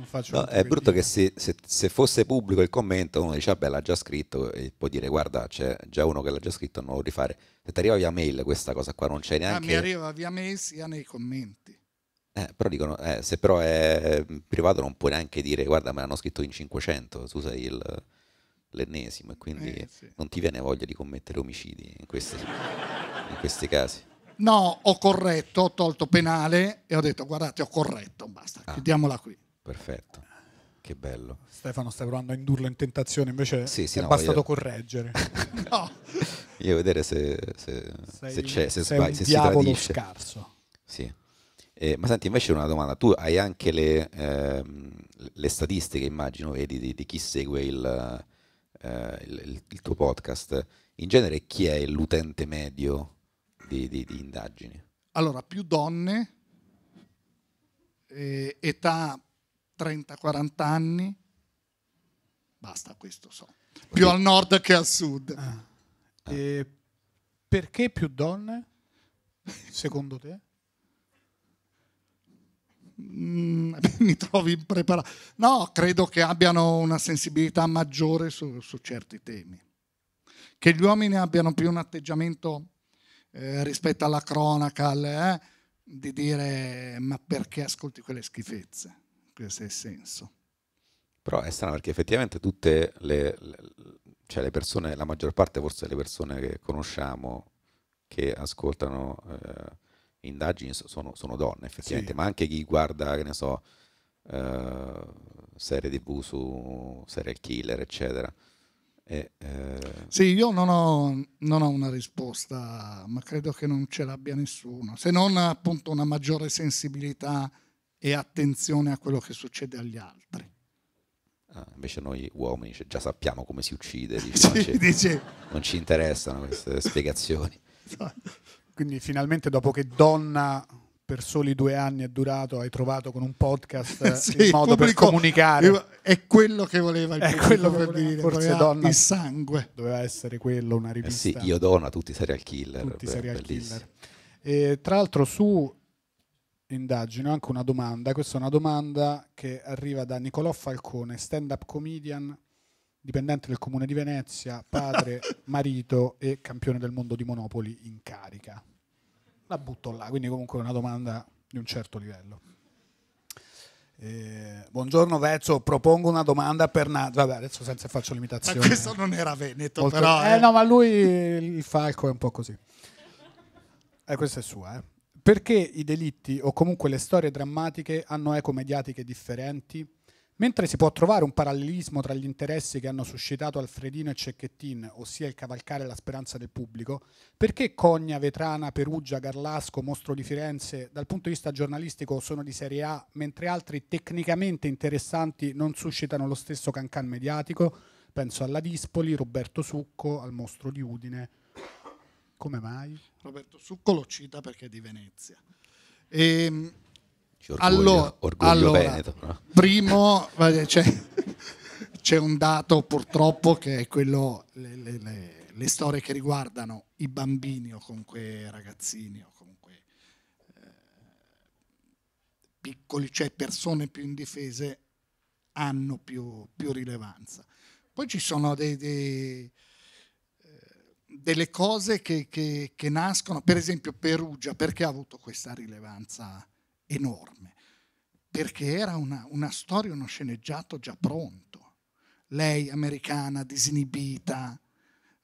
faccio no, altro è brutto dire. che se, se, se, fosse pubblico il commento, uno dice, beh, l'ha già scritto, e puoi dire, guarda, c'è già uno che l'ha già scritto, non lo rifare. Se ti arriva via mail questa cosa qua, non c'è neanche. Ah, mi arriva via mail sia nei commenti. Eh, però dicono, eh, se però è mm, privato non puoi neanche dire, guarda, me l'hanno scritto in 500, tu sei il, l'ennesimo, e quindi eh, sì. non ti viene voglia di commettere omicidi in questi, in questi casi. No, ho corretto, ho tolto penale e ho detto guardate, ho corretto, basta, ah, chiudiamola qui. Perfetto. Che bello. Stefano stai provando a indurlo in tentazione, invece sì, sì, è no, bastato voglio... correggere. no. Io vedere se, se, se c'è, se sbagli, se si tradisce. scarso. Sì. Eh, ma senti, invece una domanda, tu hai anche le, ehm, le statistiche, immagino, vedi, di, di chi segue il, eh, il, il, il tuo podcast. In genere chi è l'utente medio di, di, di indagini? Allora, più donne, eh, età 30-40 anni, basta questo so. Più al nord che al sud. Ah. Ah. Eh, perché più donne, secondo te? Mm, mi trovi impreparato. No, credo che abbiano una sensibilità maggiore su, su certi temi. Che gli uomini abbiano più un atteggiamento eh, rispetto alla cronaca, eh, di dire ma perché ascolti quelle schifezze? Questo è il senso. Però è strano perché effettivamente tutte le, le, cioè le persone, la maggior parte forse delle persone che conosciamo che ascoltano eh, indagini sono, sono, donne effettivamente, sì. ma anche chi guarda, che ne so, eh, serie tv su serial killer, eccetera. E, eh... Sì, io non ho, non ho, una risposta, ma credo che non ce l'abbia nessuno, se non appunto una maggiore sensibilità e attenzione a quello che succede agli altri. Ah, invece noi uomini cioè, già sappiamo come si uccide, diciamo, sì, dice... non ci interessano queste spiegazioni. Esatto. Quindi finalmente dopo che donna per soli due anni è durato, hai trovato con un podcast eh, sì, il modo pubblico, per comunicare. È quello che voleva il pubblico, è quello che voleva, dire, forse donna, il sangue. Doveva essere quello, una rivista. Eh sì, io donna, tutti i serial killer. Tutti i serial killer. E, tra l'altro su indagine ho anche una domanda, questa è una domanda che arriva da Nicolò Falcone, stand-up comedian, dipendente del comune di Venezia, padre, marito e campione del mondo di Monopoli in carica la butto là, quindi comunque è una domanda di un certo livello. Eh, buongiorno Vezzo, propongo una domanda per Nadia. Vabbè, adesso senza faccio l'imitazione. Ma questo non era Veneto, Oltre... però. Eh. eh. no, ma lui il falco è un po' così. Eh, questa è sua, eh. Perché i delitti o comunque le storie drammatiche hanno eco mediatiche differenti? Mentre si può trovare un parallelismo tra gli interessi che hanno suscitato Alfredino e Cecchettin, ossia il cavalcare la speranza del pubblico, perché Cogna, Vetrana, Perugia, Garlasco, Mostro di Firenze dal punto di vista giornalistico sono di serie A, mentre altri tecnicamente interessanti non suscitano lo stesso cancan mediatico? Penso alla Dispoli, Roberto Succo, al Mostro di Udine. Come mai? Roberto Succo lo cita perché è di Venezia. Ehm Orgoglio, allora, orgoglio allora Veneto, no? Primo, c'è, c'è, un dato purtroppo che è quello, le, le, le, le, storie che riguardano i bambini o comunque ragazzini o comunque eh, piccoli, cioè persone più indifese, hanno più, più rilevanza. Poi ci sono dei, dei, eh, delle cose che, che, che nascono, per esempio Perugia, perché ha avuto questa rilevanza? enorme, perché era una, una storia, uno sceneggiato già pronto. Lei americana, disinibita,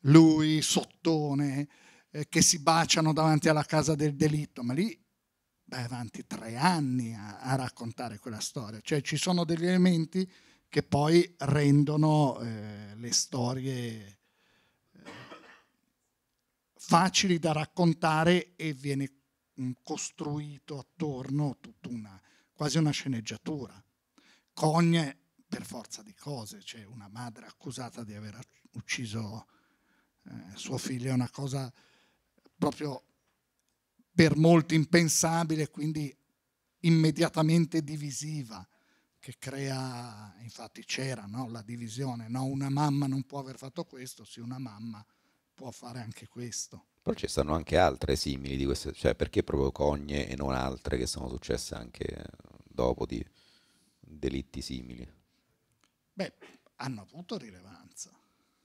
lui sottone, eh, che si baciano davanti alla casa del delitto, ma lì vai avanti tre anni a, a raccontare quella storia. Cioè ci sono degli elementi che poi rendono eh, le storie eh, facili da raccontare e viene costruito attorno tutta una, quasi una sceneggiatura. Cogne, per forza di cose, c'è cioè una madre accusata di aver ucciso eh, suo figlio, è una cosa proprio per molti impensabile, quindi immediatamente divisiva, che crea, infatti c'era no? la divisione, no? una mamma non può aver fatto questo, sì una mamma può fare anche questo. Però ci stanno anche altre simili di queste, cioè perché proprio Cogne e non altre che sono successe anche dopo di delitti simili? Beh, hanno avuto rilevanza.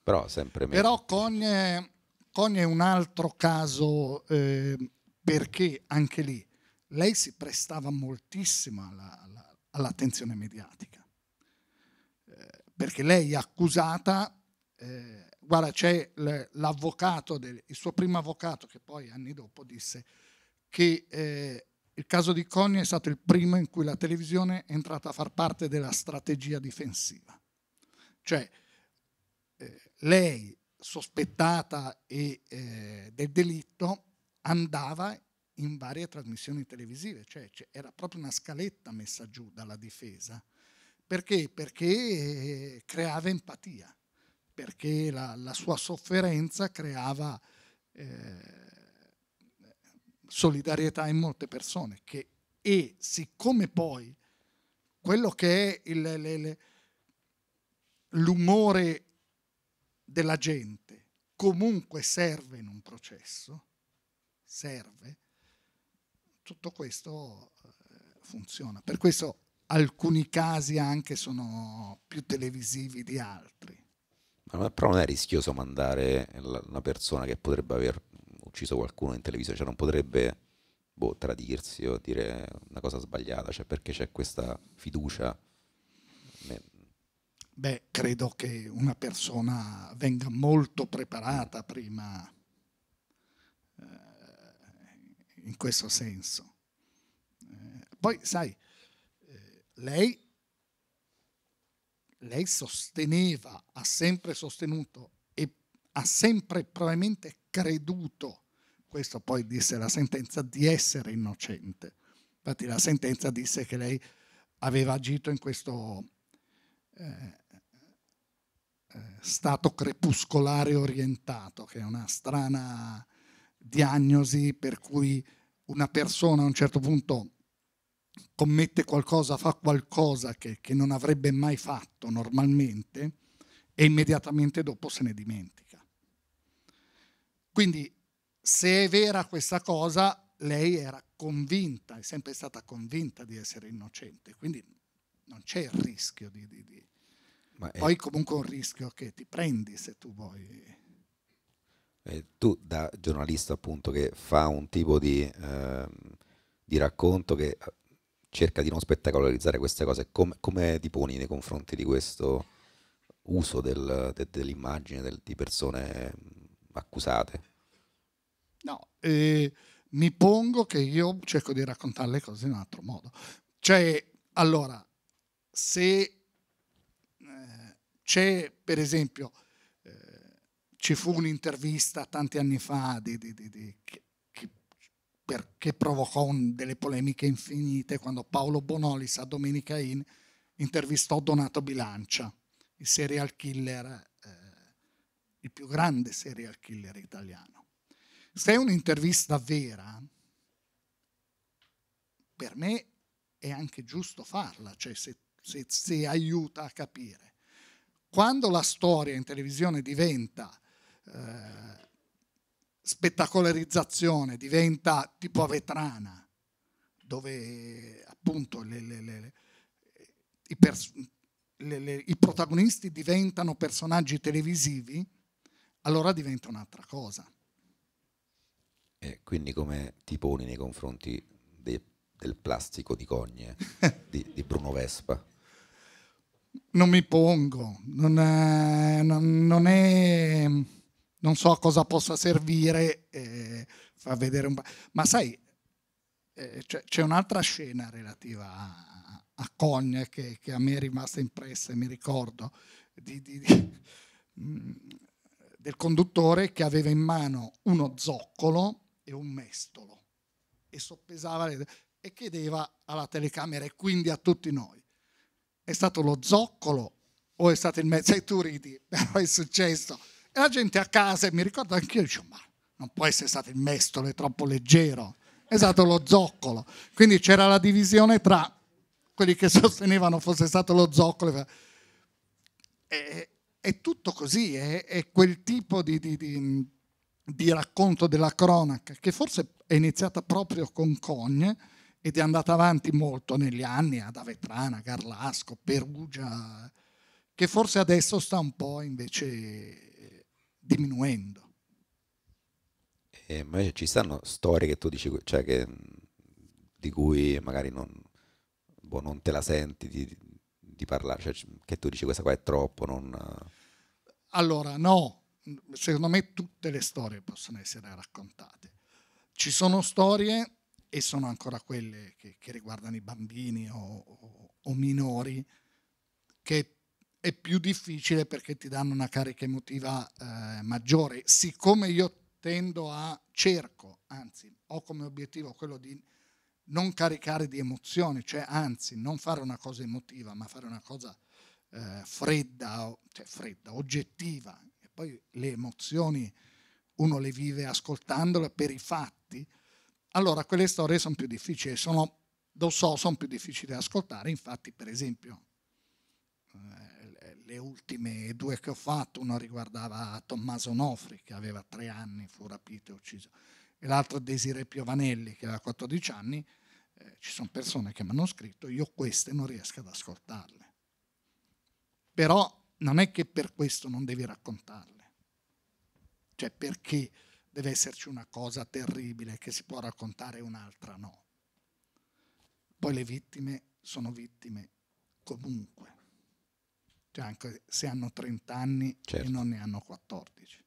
Però sempre meno. Però Cogne, Cogne è un altro caso eh, perché anche lì lei si prestava moltissimo alla, alla, all'attenzione mediatica. Eh, perché lei è accusata... Eh, guarda, c'è l'avvocato, il suo primo avvocato che poi anni dopo disse che eh, il caso di Cogni è stato il primo in cui la televisione è entrata a far parte della strategia difensiva. Cioè, eh, lei sospettata e, eh, del delitto andava in varie trasmissioni televisive, cioè era proprio una scaletta messa giù dalla difesa. Perché? Perché eh, creava empatia perché la, la sua sofferenza creava eh, solidarietà in molte persone. Che, e siccome poi quello che è il, le, le, l'umore della gente comunque serve in un processo, serve, tutto questo eh, funziona. Per questo alcuni casi anche sono più televisivi di altri però non è rischioso mandare una persona che potrebbe aver ucciso qualcuno in televisione, cioè non potrebbe boh, tradirsi o dire una cosa sbagliata, cioè perché c'è questa fiducia? Beh, credo che una persona venga molto preparata prima eh, in questo senso. Eh, poi, sai, eh, lei lei sosteneva, ha sempre sostenuto e ha sempre probabilmente creduto, questo poi disse la sentenza, di essere innocente. Infatti la sentenza disse che lei aveva agito in questo eh, eh stato crepuscolare orientato, che è una strana diagnosi per cui una persona a un certo punto commette qualcosa, fa qualcosa che, che non avrebbe mai fatto normalmente e immediatamente dopo se ne dimentica. Quindi se è vera questa cosa, lei era convinta, è sempre stata convinta di essere innocente, quindi non c'è il rischio di... di, di. Poi è... comunque un rischio che ti prendi se tu vuoi. Eh, tu da giornalista appunto che fa un tipo di, eh, di racconto che cerca di non spettacolarizzare queste cose. Com- come ti poni nei confronti di questo uso del, de- dell'immagine del, di persone accusate? No, eh, mi pongo che io cerco di raccontare le cose in un altro modo. Cioè, allora, se eh, c'è, per esempio, eh, ci fu un'intervista tanti anni fa di, di, di, di perché provocò un, delle polemiche infinite quando Paolo Bonolis a Domenica In intervistò Donato Bilancia, il serial killer, eh, il più grande serial killer italiano. Se è un'intervista vera, per me è anche giusto farla, cioè se, se, se aiuta a capire. Quando la storia in televisione diventa eh, spettacolarizzazione diventa tipo a vetrana, dove appunto le, le, le, i, pers- i protagonisti diventano personaggi televisivi, allora diventa un'altra cosa. E quindi come ti poni nei confronti de, del plastico di Cogne di, di, Bruno Vespa? Non mi pongo, non, eh, non, non è non so a cosa possa servire, eh, fa vedere un po'. Ma sai, eh, c'è, c'è, un'altra scena relativa a, a Cogne che, che, a me è rimasta impressa, mi ricordo, di, di, di, mm, del conduttore che aveva in mano uno zoccolo e un mestolo e soppesava le, e chiedeva alla telecamera e quindi a tutti noi. È stato lo zoccolo o è stato il mestolo? E tu ridi, però è successo e la gente a casa, e mi ricordo anch'io, dice, ma non può essere stato il mestolo, è troppo leggero, è stato lo zoccolo. Quindi c'era la divisione tra quelli che sostenevano fosse stato lo zoccolo. È, è tutto così, è, è quel tipo di, di, di, di, racconto della cronaca che forse è iniziata proprio con Cogne ed è andata avanti molto negli anni ad Avetrana, Garlasco, Perugia, che forse adesso sta un po' invece diminuendo. Eh, ma ci stanno storie che tu dici, cioè che, mm, di cui magari non, boh, non te la senti di, di parlare, cioè, che tu dici questa qua è troppo, non... Allora, no, secondo me tutte le storie possono essere raccontate. Ci sono storie, e sono ancora quelle che, che riguardano i bambini o, o, o minori, che è più difficile perché ti danno una carica emotiva eh, maggiore. Siccome io tendo a cerco, anzi ho come obiettivo quello di non caricare di emozioni, cioè anzi non fare una cosa emotiva, ma fare una cosa eh, fredda, cioè fredda, oggettiva. E poi le emozioni uno le vive ascoltandole per i fatti. Allora quelle storie sono più difficili, sono, lo so, sono più difficili da ascoltare. Infatti, per esempio, eh, le ultime due che ho fatto, una riguardava Tommaso Nofri che aveva tre anni, fu rapito e ucciso, e l'altra Desiree Piovanelli che aveva 14 anni, eh, ci sono persone che mi hanno scritto, io queste non riesco ad ascoltarle. Però non è che per questo non devi raccontarle. Cioè perché deve esserci una cosa terribile che si può raccontare e un'altra no. Poi le vittime sono vittime comunque cioè anche se hanno 30 anni certo. e non ne hanno 14.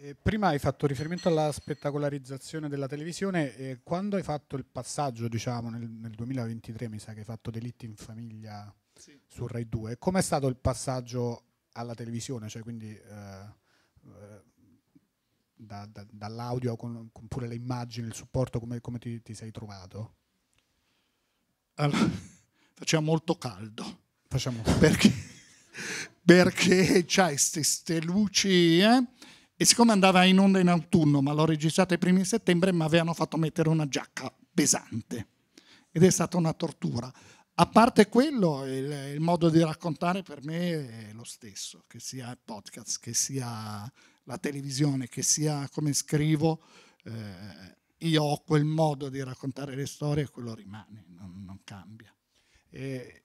Eh, prima hai fatto riferimento alla spettacolarizzazione della televisione, eh, quando hai fatto il passaggio, diciamo nel, nel 2023 mi sa che hai fatto Delitti in famiglia sì. su Rai 2, com'è stato il passaggio alla televisione, cioè quindi eh, eh, da, da, dall'audio con, con, pure le immagini, il supporto, come, come ti, ti, sei trovato? Allora, faceva molto caldo Facciamo. Perché, perché c'hai queste luci, eh? E siccome andava in onda in autunno, ma l'ho registrata i primi settembre, mi avevano fatto mettere una giacca pesante. Ed è stata una tortura. A parte quello, il, il modo di raccontare per me è lo stesso, che sia il podcast, che sia la televisione, che sia come scrivo. Eh, io ho quel modo di raccontare le storie e quello rimane, non, non cambia. E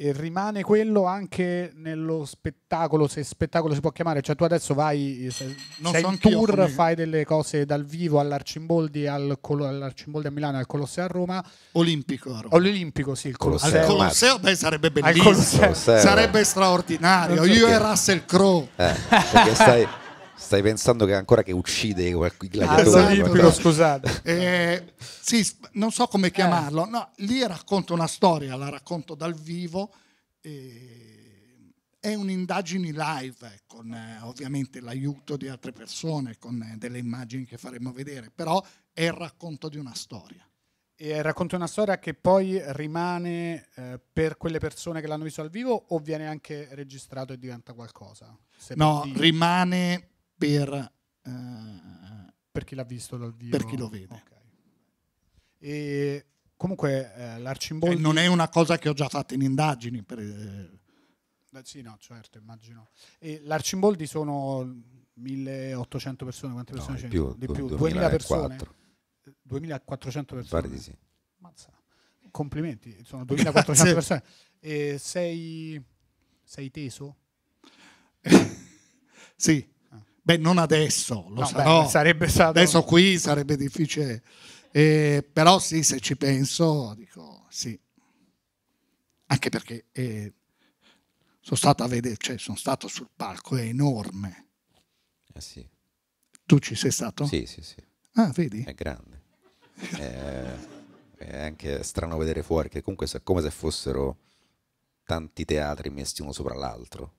e rimane quello anche nello spettacolo, se spettacolo si può chiamare, cioè tu adesso vai, eh, non sei in tour, come... fai delle cose dal vivo all'Arcimboldi, al Col- all'Arcimboldi a Milano, al Colosseo a Roma. Olimpico a Roma. Olimpico, sì, il Colosseo. Al Colosseo beh, sarebbe bellissimo, Colosseo. Colosseo. sarebbe straordinario, so io perché. e Russell Crowe. Eh, perché stai... Stai pensando che ancora che uccide quel gladiatore? Ah, scusate. Eh, sì, non so come eh. chiamarlo. No, lì racconto una storia, la racconto dal vivo. Eh, è un'indagine live eh, con eh, ovviamente l'aiuto di altre persone, con eh, delle immagini che faremo vedere, però è il racconto di una storia. E racconta una storia che poi rimane eh, per quelle persone che l'hanno visto al vivo o viene anche registrato e diventa qualcosa? no, rimane per, eh, per chi l'ha visto dal vivo. Per chi lo vede. Okay. E comunque eh, l'Arcimboldi... Eh, non è una cosa che ho già fatto in indagini. Per, eh... sì, no, certo, immagino. E L'Arcimboldi sono 1800 persone, quante persone no, c'è? Più, di più, 2000 persone. 2400 persone. Pare di sì. Mazza. Complimenti, sono 2400 persone. E sei, sei teso? sì. Beh, non adesso, lo no, sarò. sarebbe stato... Adesso qui sarebbe difficile, eh, però sì, se ci penso, dico sì. Anche perché eh, sono stato a vedere, cioè sono stato sul palco, è enorme. Eh sì. Tu ci sei stato? Sì, sì, sì. Ah, vedi? È grande. è, eh, è anche strano vedere fuori, che comunque è come se fossero tanti teatri messi uno sopra l'altro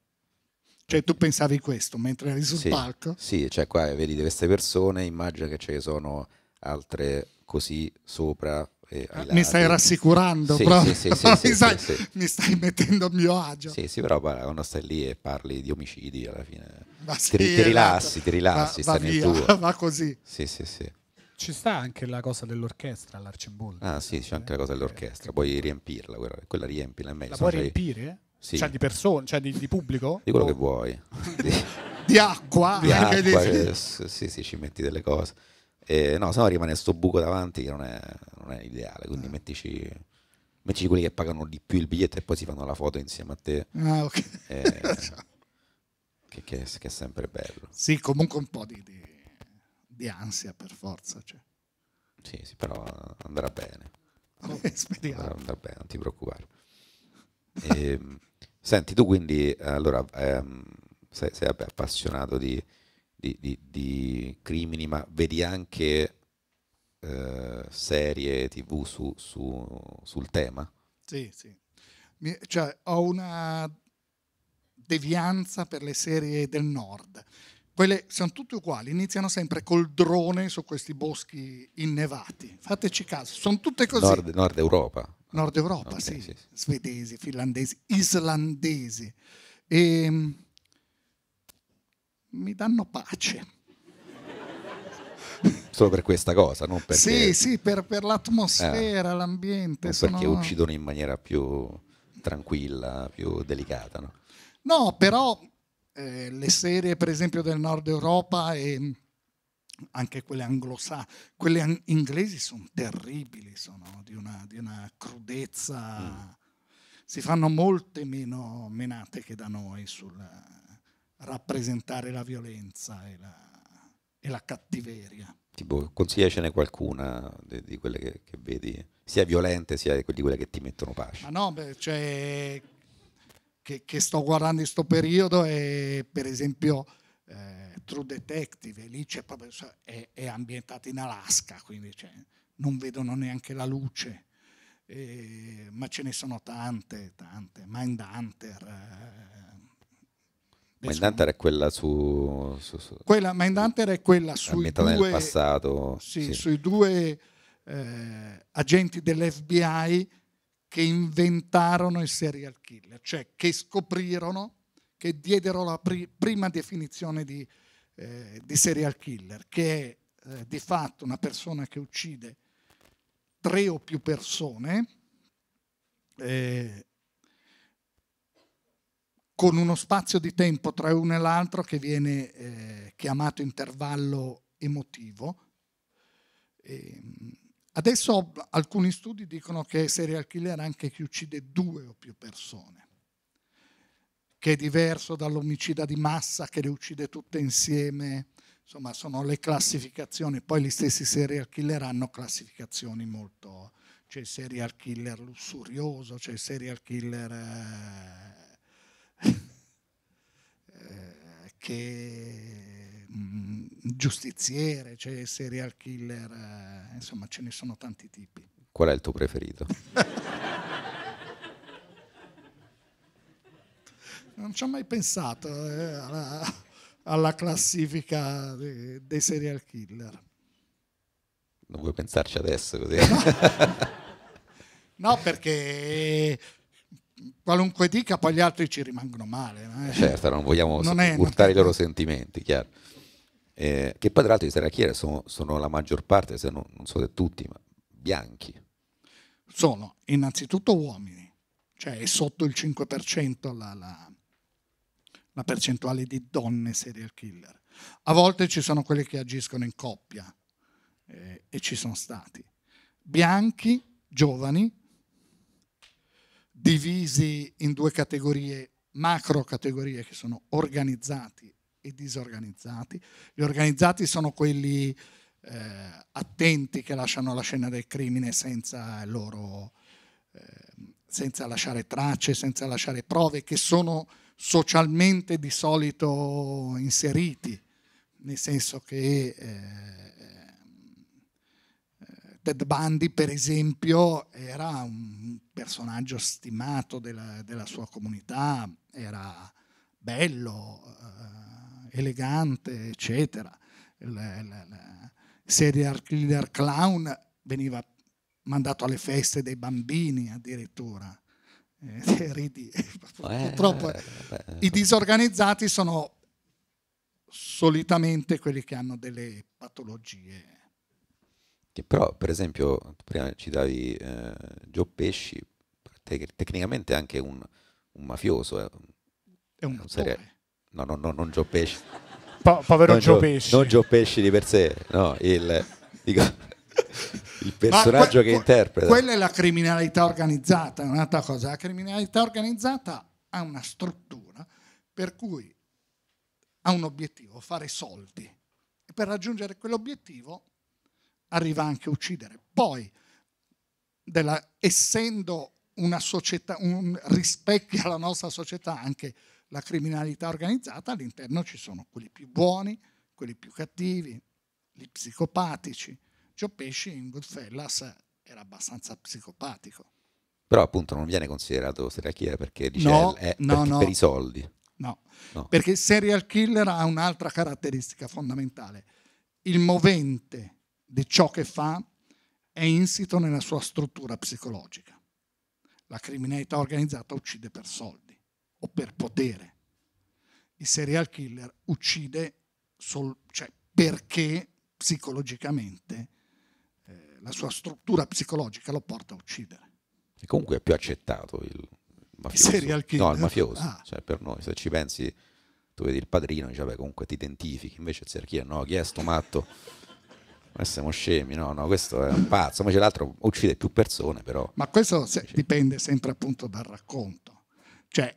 cioè tu pensavi questo mentre eri sul sì, palco? Sì, cioè qua vedi queste persone, immagina che ce ne sono altre così sopra. Eh, mi stai rassicurando sì, proprio, sì, sì, mi, stai, mi, stai, mettendo a mio agio. Sì, sì, però quando stai lì e parli di omicidi alla fine ti, ti, esatto. rilassi, ti rilassi, va, stai va nel tuo. Va così. Sì, sì, sì. Ci sta anche la cosa dell'orchestra all'arcimboldo. Ah sì, c'è anche la cosa dell'orchestra, eh, puoi riempirla, quella, quella riempila è meglio. La puoi riempire? Sì. Cioè di persone, cioè di, di pubblico? Di quello che vuoi. di, di acqua? Di acqua che, sì, sì, ci metti delle cose. Eh, no, se no rimane sto buco davanti che non è, non è ideale, quindi ah. mettici, mettici quelli che pagano di più il biglietto e poi si fanno la foto insieme a te. Ah, ok. Eh, che, che, che, è sempre bello. Sì, comunque un po' di, di, di ansia per forza. Cioè. Sì, sì, però andrà bene. Oh, speriamo. Andrà, andrà bene, non ti preoccupare. E, ehm, Senti, tu quindi eh, allora ehm, sei, sei appassionato di, di, di, di, crimini, ma vedi anche eh, serie tv su, su, sul tema? Sì, sì. Mi, cioè, ho una devianza per le serie del nord. Quelle sono tutte uguali, iniziano sempre col drone su questi boschi innevati. Fateci caso, sono tutte così. Nord, nord Europa. Nord Europa, okay, sì. Sì, sì. Svedesi, finlandesi, islandesi. E ehm, mi danno pace. Solo per questa cosa, non perché... Sì, sì, per, per l'atmosfera, ah, l'ambiente. Sono... Perché uccidono in maniera più tranquilla, più delicata, no? No, però eh, le serie, per esempio, del Nord Europa e anche quelle anglosassoni, quelle inglesi sono terribili, sono di una, di una crudezza. Mm. Si fanno molte meno menate che da noi sul rappresentare la violenza e la, e la cattiveria. Tipo, consigliacene qualcuna di, di quelle che, che, vedi, sia violente sia di quelle che ti mettono pace. Ma no, beh, cioè, che, che sto guardando in questo periodo è per esempio eh, True Detective, lì c'è proprio, è, è ambientata in Alaska, quindi cioè, non vedono neanche la luce, eh, ma ce ne sono tante, tante, Mind Mindhunter. Eh, Mindhunter è quella su... su, su quella, Mindhunter è quella sui due, passato, sì, sì. sui due eh, agenti dell'FBI che inventarono il serial killer, cioè che scoprirono che diedero la pri- prima definizione di, eh, di, serial killer, che è eh, di fatto una persona che uccide tre o più persone eh, con uno spazio di tempo tra uno e l'altro che viene eh, chiamato intervallo emotivo. Ehm, adesso alcuni studi dicono che è serial killer anche chi uccide due o più persone che è diverso dall'omicida di massa che le uccide tutte insieme. Insomma, sono le classificazioni. Poi gli stessi serial killer hanno classificazioni molto... C'è il serial killer lussurioso, c'è il serial killer eh, eh che mh, mm, giustiziere, c'è il serial killer, eh, insomma ce ne sono tanti tipi. Qual è il tuo preferito? non ci ho mai pensato eh, alla, alla, classifica dei, dei, serial killer. Non vuoi pensarci adesso così? No, perché qualunque dica poi gli altri ci rimangono male. Eh. Certo, non vogliamo non urtare non... i loro sentimenti, chiaro. Eh, che poi tra l'altro i serial killer sono, sono, la maggior parte, se non, non so se tutti, ma bianchi. Sono innanzitutto uomini, cioè è sotto il 5% la, la, una percentuale di donne serial killer. A volte ci sono quelli che agiscono in coppia eh, e ci sono stati. Bianchi, giovani, divisi in due categorie, macro categorie che sono organizzati e disorganizzati. Gli organizzati sono quelli eh, attenti che lasciano la scena del crimine senza, loro, eh, senza lasciare tracce, senza lasciare prove, che sono socialmente di solito inseriti, nel senso che eh, eh, Ted Bundy, per esempio, era un personaggio stimato della, della sua comunità, era bello, eh, elegante, eccetera. Il, il, il serial killer clown veniva mandato alle feste dei bambini addirittura. Eh, ridi. Eh, Purtroppo eh, i disorganizzati sono solitamente quelli che hanno delle patologie. Che però, per esempio, prima citavi eh, Gio Pesci, tec- tecnicamente è anche un, un mafioso. Eh. È un, è serie... No, no, no, non Gio Pesci. Po- povero non Gio, Pesci. Non Gio Pesci di per sé, no, il... Dico... il personaggio que- che interpreta. Quella è la criminalità organizzata, è un'altra cosa. La criminalità organizzata ha una struttura per cui ha un obiettivo, fare soldi. E per raggiungere quell'obiettivo arriva anche a uccidere. Poi, della, essendo una società, un, rispecchia la nostra società anche la criminalità organizzata, all'interno ci sono quelli più buoni, quelli più cattivi, gli psicopatici, Joe Pesci in Goodfellas era abbastanza psicopatico. Però appunto non viene considerato serial killer perché dice no, è no, perché no. per i soldi. No. no, perché il serial killer ha un'altra caratteristica fondamentale. Il movente di ciò che fa è insito nella sua struttura psicologica. La criminalità organizzata uccide per soldi o per potere. Il serial killer uccide sol- cioè perché psicologicamente la sua struttura psicologica lo porta a uccidere. E comunque è più accettato il mafioso. Serial killer. No, il mafioso. Ah. Cioè, per noi, se ci pensi, tu vedi il padrino, dice, vabbè, comunque ti identifichi. Invece il serial killer, no, chi è sto matto? Noi siamo scemi, no, no, questo è un pazzo. c'è l'altro uccide più persone, però. Ma questo se, dipende sempre appunto dal racconto. Cioè,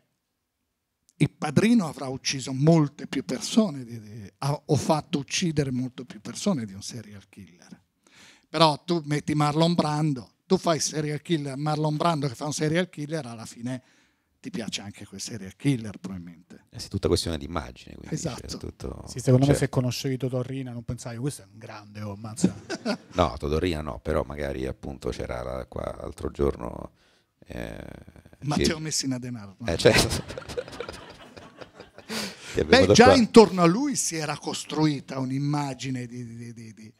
il padrino avrà ucciso molte più persone, di, di, ha, o fatto uccidere molte più persone di un serial killer. Però tu metti Marlon Brando, tu fai serial killer, Marlon Brando che fa un serial killer, alla fine ti piace anche quel serial killer probabilmente. È eh tutta questione di immagine. Cioè, esatto. Tutto... Sì, secondo cioè... me se conoscevi Todorrina non pensavi questo è un grande, oh, mazza. no, Todorrina no, però magari appunto c'era la, qua l'altro giorno... Eh, Matteo che... Messina Denaro. Eh, certo. Beh, già qua. intorno a lui si era costruita un'immagine di, di, di,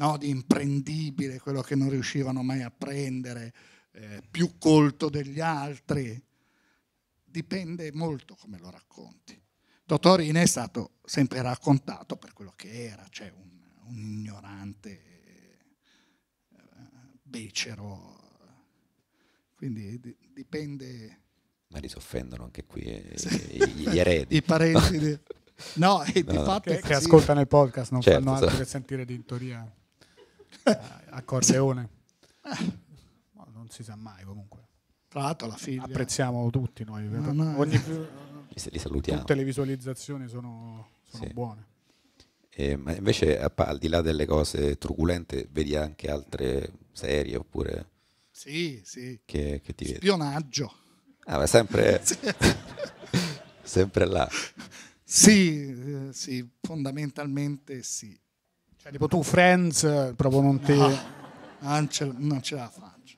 no? di imprendibile, quello che non riuscivano mai a prendere, eh, più colto degli altri. Dipende molto come lo racconti. Dottorine è stato sempre raccontato per quello che era, cioè un, un ignorante eh, becero. Quindi dipende. Ma li soffendono anche qui eh, gli eredi. I parenti. di... No, e di no. fatto che, che ascoltano il podcast non certo, fanno altro so. che sentire di in teoria a Corleone. Eh, eh non si sa mai comunque. Tra l'altro alla fine apprezziamo tutti noi. No, no, eh. ogni, li salutiamo. Tutte le visualizzazioni sono, sono sì. buone. Eh, ma invece al di là delle cose truculente vedi anche altre serie oppure... Sì, sì. Che, che ti Spionaggio. Ah, ma sempre... sì. sempre là. Sì, eh, sì, fondamentalmente sì. Cioè, tipo tu, Friends, proprio non ti... No, non, ce, la faccio.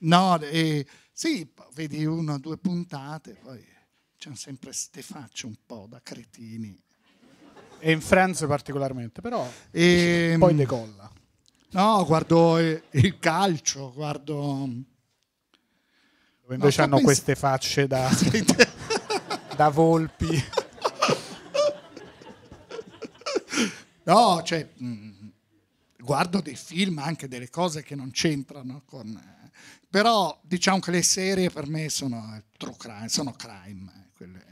No, e, sì, vedi una o due puntate, poi c'è sempre ste facce un po' da cretini. E in Friends particolarmente, però e, ehm, poi decolla. No, guardo eh, il calcio, guardo... Mm, Dove invece no, hanno pensi... queste facce da, da volpi. No, cioè, mm, mm, guardo dei film, anche delle cose che non c'entrano con... Eh, però diciamo che le serie per me sono eh, true crime, sono crime. Eh, quelle,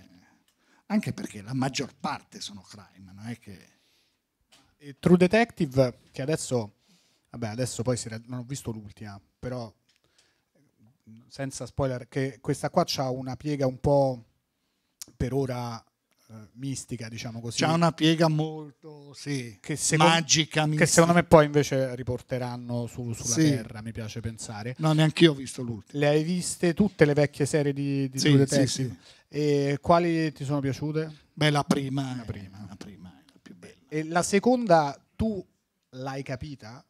anche perché la maggior parte sono crime, non è che... E true Detective, che adesso... Vabbè, adesso poi si, non ho visto l'ultima, però senza spoiler, che questa qua ha una piega un po' per ora eh, mistica, diciamo così. C'ha una piega molto sì, che secondo, magica, mistica. che secondo me poi invece riporteranno su, sulla sì. Terra, mi piace pensare. No, neanche io ho visto l'ultima. Le hai viste tutte le vecchie serie di, di sì, True Detective? Sì, e quali ti sono piaciute? Beh, la prima, la prima. È, la prima è la più bella. E la seconda tu l'hai capita?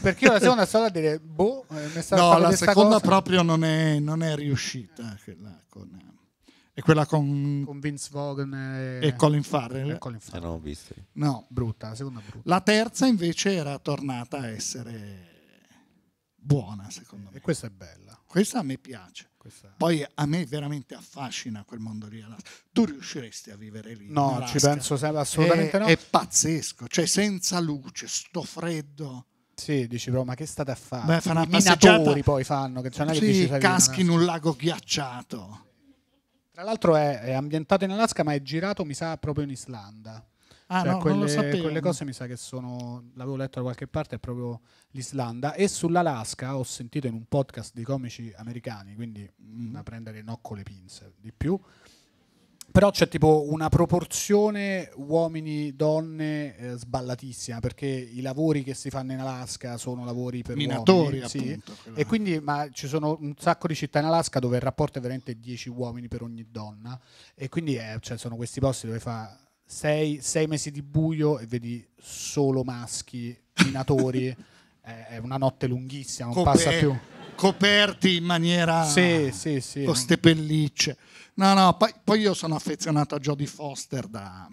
Perché io la seconda stavo a dire, boh, eh, mi è stata No, la seconda cosa. proprio non è, non è riuscita eh, quella con e quella con, con Vince Vaughn e, e Colin Farrell. E Colin Farrell. Eh, no, visto. no, brutta, la seconda brutta. La terza invece era tornata a essere buona, secondo me. E questa è bella. Questa a me piace. Questa... Poi a me veramente affascina quel mondo lì. Tu riusciresti a vivere lì? No, ci penso assolutamente è, no. È pazzesco, cioè senza luce, sto freddo. Sì, dici però ma che state a fare? Beh, fa una passeggiata... poi fanno, che c'è una sì, che dici, caschi in un lago ghiacciato. Tra l'altro è, è, ambientato in Alaska, ma è girato, mi sa, proprio in Islanda. Ah, cioè, no, quelle, quelle, cose mi sa che sono, l'avevo letto da qualche parte, è proprio l'Islanda. E sull'Alaska ho sentito in un podcast di comici americani, quindi mm-hmm. da prendere no con le pinze di più però c'è tipo una proporzione uomini-donne eh, sballatissima, perché i lavori che si fanno in Alaska sono lavori per Minatori, uomini. Appunto, sì. E quindi ma ci sono un sacco di città in Alaska dove il rapporto è veramente 10 uomini per ogni donna. E quindi eh, cioè, sono questi posti dove fa 6 mesi di buio e vedi solo maschi minatori. è una notte lunghissima, non Come passa più coperti in maniera sì, sì, sì. con ste pellicce. No, no, poi, poi io sono affezionato a Jodie Foster da,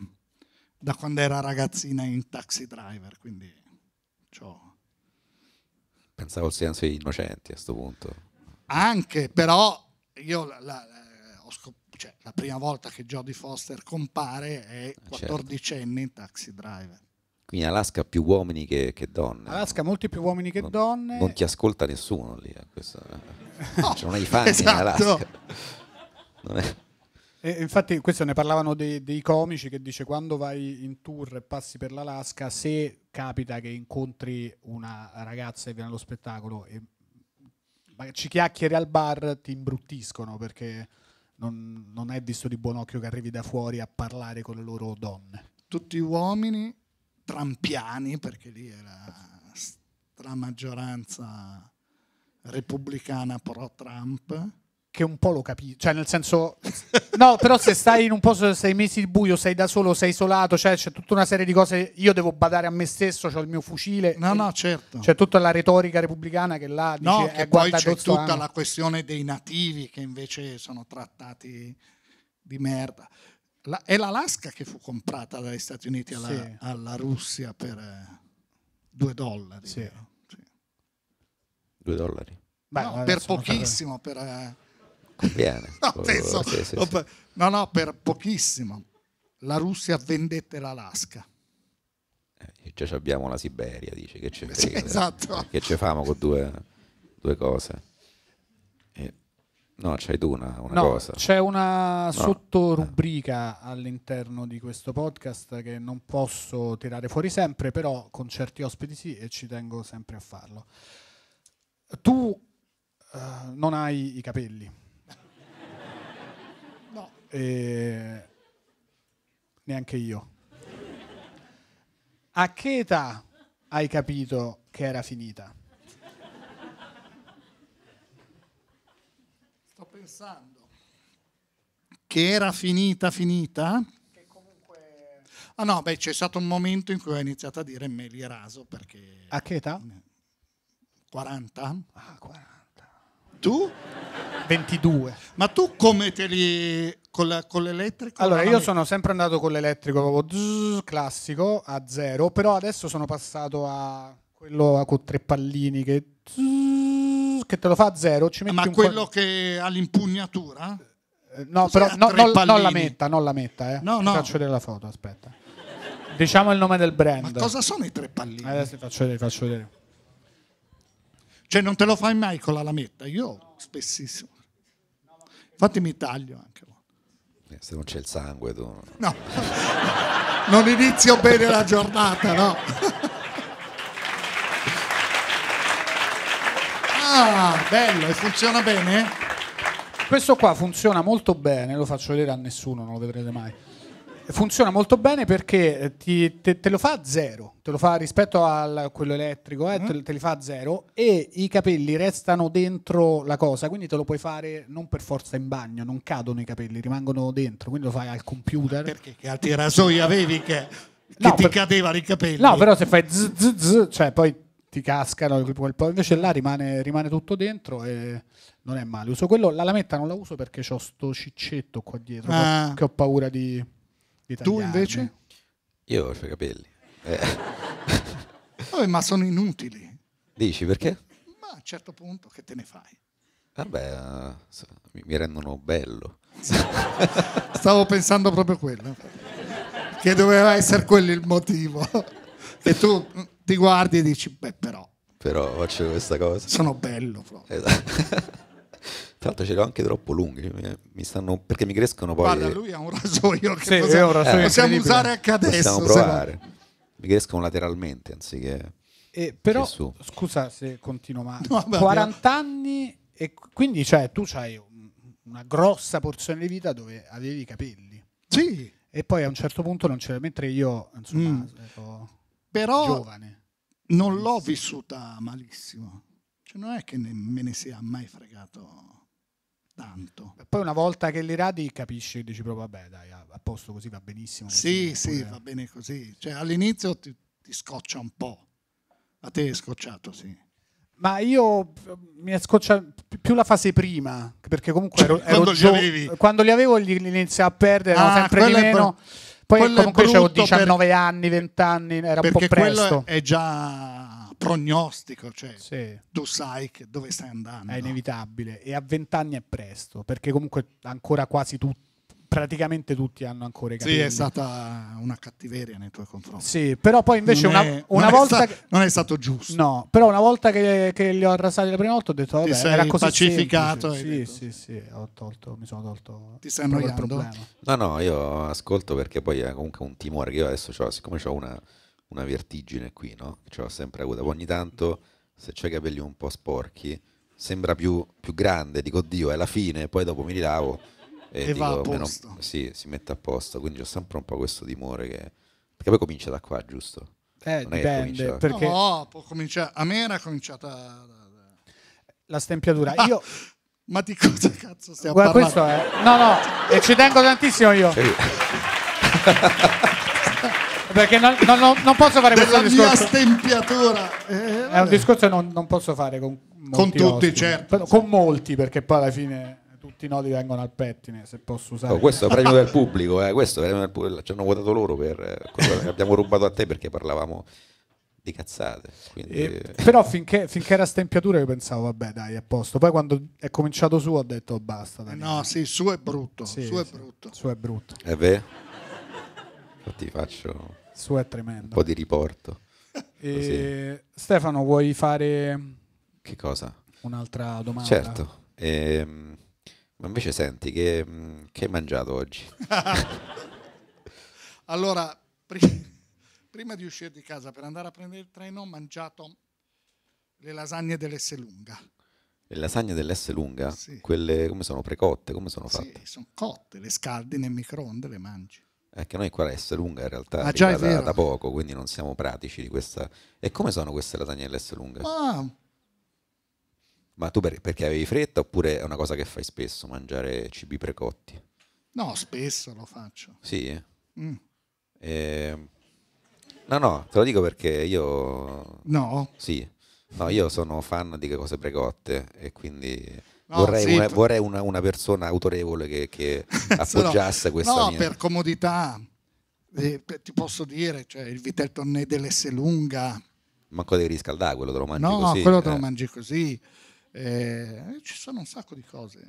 da quando era ragazzina in Taxi Driver, quindi ciò. Pensavo siano sei innocenti a questo punto. Anche, però io la, la, eh, scop- cioè, la prima volta che Jodie Foster compare è 14 eh, certo. in Taxi Driver in Alaska più uomini che, che donne. Alaska molti più uomini che non, donne. Non ti ascolta nessuno lì, eh, questo, eh. no, cioè non hai fan esatto. in Alaska. È... E, infatti questo ne parlavano dei, dei, comici che dice quando vai in tour e passi per l'Alaska, se capita che incontri una ragazza e viene allo spettacolo e ci chiacchiere al bar ti imbruttiscono perché non, non è visto di buon occhio che arrivi da fuori a parlare con le loro donne. Tutti uomini Trampiani, perché lì era la maggioranza repubblicana pro Trump. Che un po' lo capisco, cioè nel senso, no, però se stai in un posto, sei mesi di buio, sei da solo, sei isolato, cioè c'è tutta una serie di cose. Io devo badare a me stesso, ho il mio fucile. No, no, certo. C'è tutta la retorica repubblicana che là dice, eh, che eh, poi c'è tutta anno. la questione dei nativi che invece sono trattati di merda la, è l'Alaska che fu comprata dagli Stati Uniti alla, sì. alla Russia per eh, due dollari. Sì. 2 dollari? Beh, no, per pochissimo, per... Eh, Conviene. no, penso, oh, sì, sì, per, no, no, per pochissimo. La Russia vendette l'Alaska. Eh, già abbiamo la Siberia, dice, che ci frega. esatto. Che ci famo con due, due cose. No, c'hai tu una, una no, cosa. C'è una no. sottorubrica eh. all'interno di questo podcast che non posso tirare fuori sempre, però con certi ospiti sì e ci tengo sempre a farlo. Tu uh, non hai i capelli. no. E... Neanche io. A che età hai capito che era finita? sto pensando. Che era finita, finita? Che comunque... Ah no, beh, c'è stato un momento in cui ho iniziato a dire me li raso perché... A che età? 40? Ah, 40. Tu? 22. Ma tu come te li... con, la, con l'elettrico? Allora, ah, io sono sempre andato con l'elettrico proprio zzz, classico a zero, però adesso sono passato a quello con tre pallini che... Zzz, che te lo fa a zero, ci metti Ma quello che ha l'impugnatura? Eh, no, Cos'è però no, tre non la metta, non la metta, eh. No, no. Faccio vedere la foto, aspetta. Diciamo il nome del brand. Ma cosa sono i tre pallini? Adesso ti faccio vedere, faccio vedere. Cioè non te lo fai mai con la lametta, io spessissimo. Infatti mi taglio anche. Eh, se non c'è il sangue, tu. No, non inizio bene la giornata, no? Ah, bello, e funziona bene? Questo qua funziona molto bene, lo faccio vedere a nessuno, non lo vedrete mai. Funziona molto bene perché eh, ti, te, te, lo fa a zero, te lo fa rispetto a quello elettrico, eh, te, mm-hmm. te, li fa a zero e i capelli restano dentro la cosa, quindi te lo puoi fare non per forza in bagno, non cadono i capelli, rimangono dentro, quindi lo fai al computer. Perché che altri rasoi avevi che, che no, ti per... cadevano i capelli? No, però se fai zzz, zzz, cioè poi ti cascano, invece là rimane, rimane, tutto dentro e non è male. Uso quello, la lametta non la uso perché ho sto ciccetto qua dietro ah. che ho paura di, di Tu invece? Io ho i capelli. Eh. Vabbè, ma sono inutili. Dici perché? Ma a un certo punto che te ne fai? Vabbè, mi rendono bello. Stavo pensando proprio quello. Che doveva essere quello il motivo. E tu mm ti guardi e dici, beh però. Però faccio questa cosa. Sono bello proprio. Esatto. Tra l'altro ce l'ho anche troppo lunghi, mi stanno, perché mi crescono poi... Guarda, lui ha un rasoio che sì, possiamo, rasoio eh, possiamo usare anche adesso. Possiamo provare. Mi crescono lateralmente anziché... E eh, però, scusa se continuo, ma no, 40 anni e quindi cioè, tu hai una grossa porzione di vita dove avevi i capelli. Sì. E poi a un certo punto non c'era, mentre io, insomma, mm. ero però, giovane non l'ho vissuta malissimo. Cioè, non è che ne, me ne sia mai fregato tanto. Poi una volta che li radi capisci e dici proprio vabbè dai, a posto così va benissimo. Così, sì, sì, va bene così. Cioè, all'inizio ti, ti scoccia un po'. A te è scocciato, sì. Ma io eh, mi scoccia più la fase prima, perché comunque ero, cioè, ero quando, gio- li quando li avevo li, li a perdere, ah, sempre di meno. Pro- poi quello comunque avevo 19 per... anni, 20 anni, era un po' presto. è già prognostico, cioè sì. tu sai dove stai andando. È inevitabile e a 20 anni è presto, perché comunque ancora quasi tutti praticamente tutti hanno ancora i capelli. Sì, è stata una cattiveria nei tuoi confronti. Sì, però poi invece non una, è, una non volta... È sta, che, non è stato giusto. No, però una volta che, che li ho arrasati la prima volta ho detto, vabbè, Ti sei era così pacificato. Sì, sì, sì, ho tolto, mi sono tolto Ti stai il problema. No, no, io ascolto perché poi è comunque un timore che io adesso ho, siccome ho una, una, vertigine qui, no? Che ho sempre avuta. Ogni tanto, se c'è i capelli un po' sporchi, sembra più, più grande, dico, Dio, è la fine, poi dopo mi rilavo eh, e, e dico, va a posto. Meno, sì, si mette a posto, quindi ho sempre un po' questo timore che... Perché poi comincia da qua, giusto? Eh, non dipende, da... perché... No, può cominciare... a me era cominciata... La stempiatura. Ah, io... Ma di cosa cazzo stiamo Guarda, parlando? Questo è... No, no, e ci tengo tantissimo io. perché non, non, non, posso fare Della questo discorso. La mia stempiatura. Eh, eh, è un discorso che non, non posso fare con, con tutti, ospiti. certo. Con molti, perché poi alla fine tutti i nodi vengono al pettine, se posso usare. No, oh, questo è premio del pubblico, eh, questo premio del pubblico, ci hanno votato loro per eh, abbiamo rubato a te perché parlavamo di cazzate. Quindi... E, eh, però finché, finché, era stempiatura io pensavo vabbè dai a posto, poi quando è cominciato su ho detto basta. Dai. No, sì, su è brutto, sì, su, sì, è brutto. su è brutto. È vero? Infatti faccio su è tremendo. un po' di riporto. E... Stefano vuoi fare... Che cosa? Un'altra domanda? Certo. Ehm ma invece senti, che, mm, che hai mangiato oggi? allora, pri- prima di uscire di casa per andare a prendere il treno ho mangiato le lasagne dell'S lunga. Le lasagne dell'S lunga? Sì. Quelle come sono precotte? Come sono fatte? Sì, sono cotte, le scaldi nel microonde, le mangi. È che noi qua l'S lunga in realtà ah, già da, da, poco, quindi non siamo pratici di questa. E come sono queste lasagne dell'S lunga? Ah, ma tu per, perché avevi fretta oppure è una cosa che fai spesso, mangiare cibi precotti? No, spesso lo faccio. Sì? Mm. Eh, no, no, te lo dico perché io... No? Sì. No, io sono fan di cose precotte e quindi... No, vorrei, sì, una, vorrei una, una, persona autorevole che, che appoggiasse no, questa no, mia... per comodità eh, ti posso dire cioè, il vitel tonné lunga... manco devi riscaldare quello te lo mangi no, così no, quello eh. te eh. lo mangi così eh, ci sono un sacco di cose.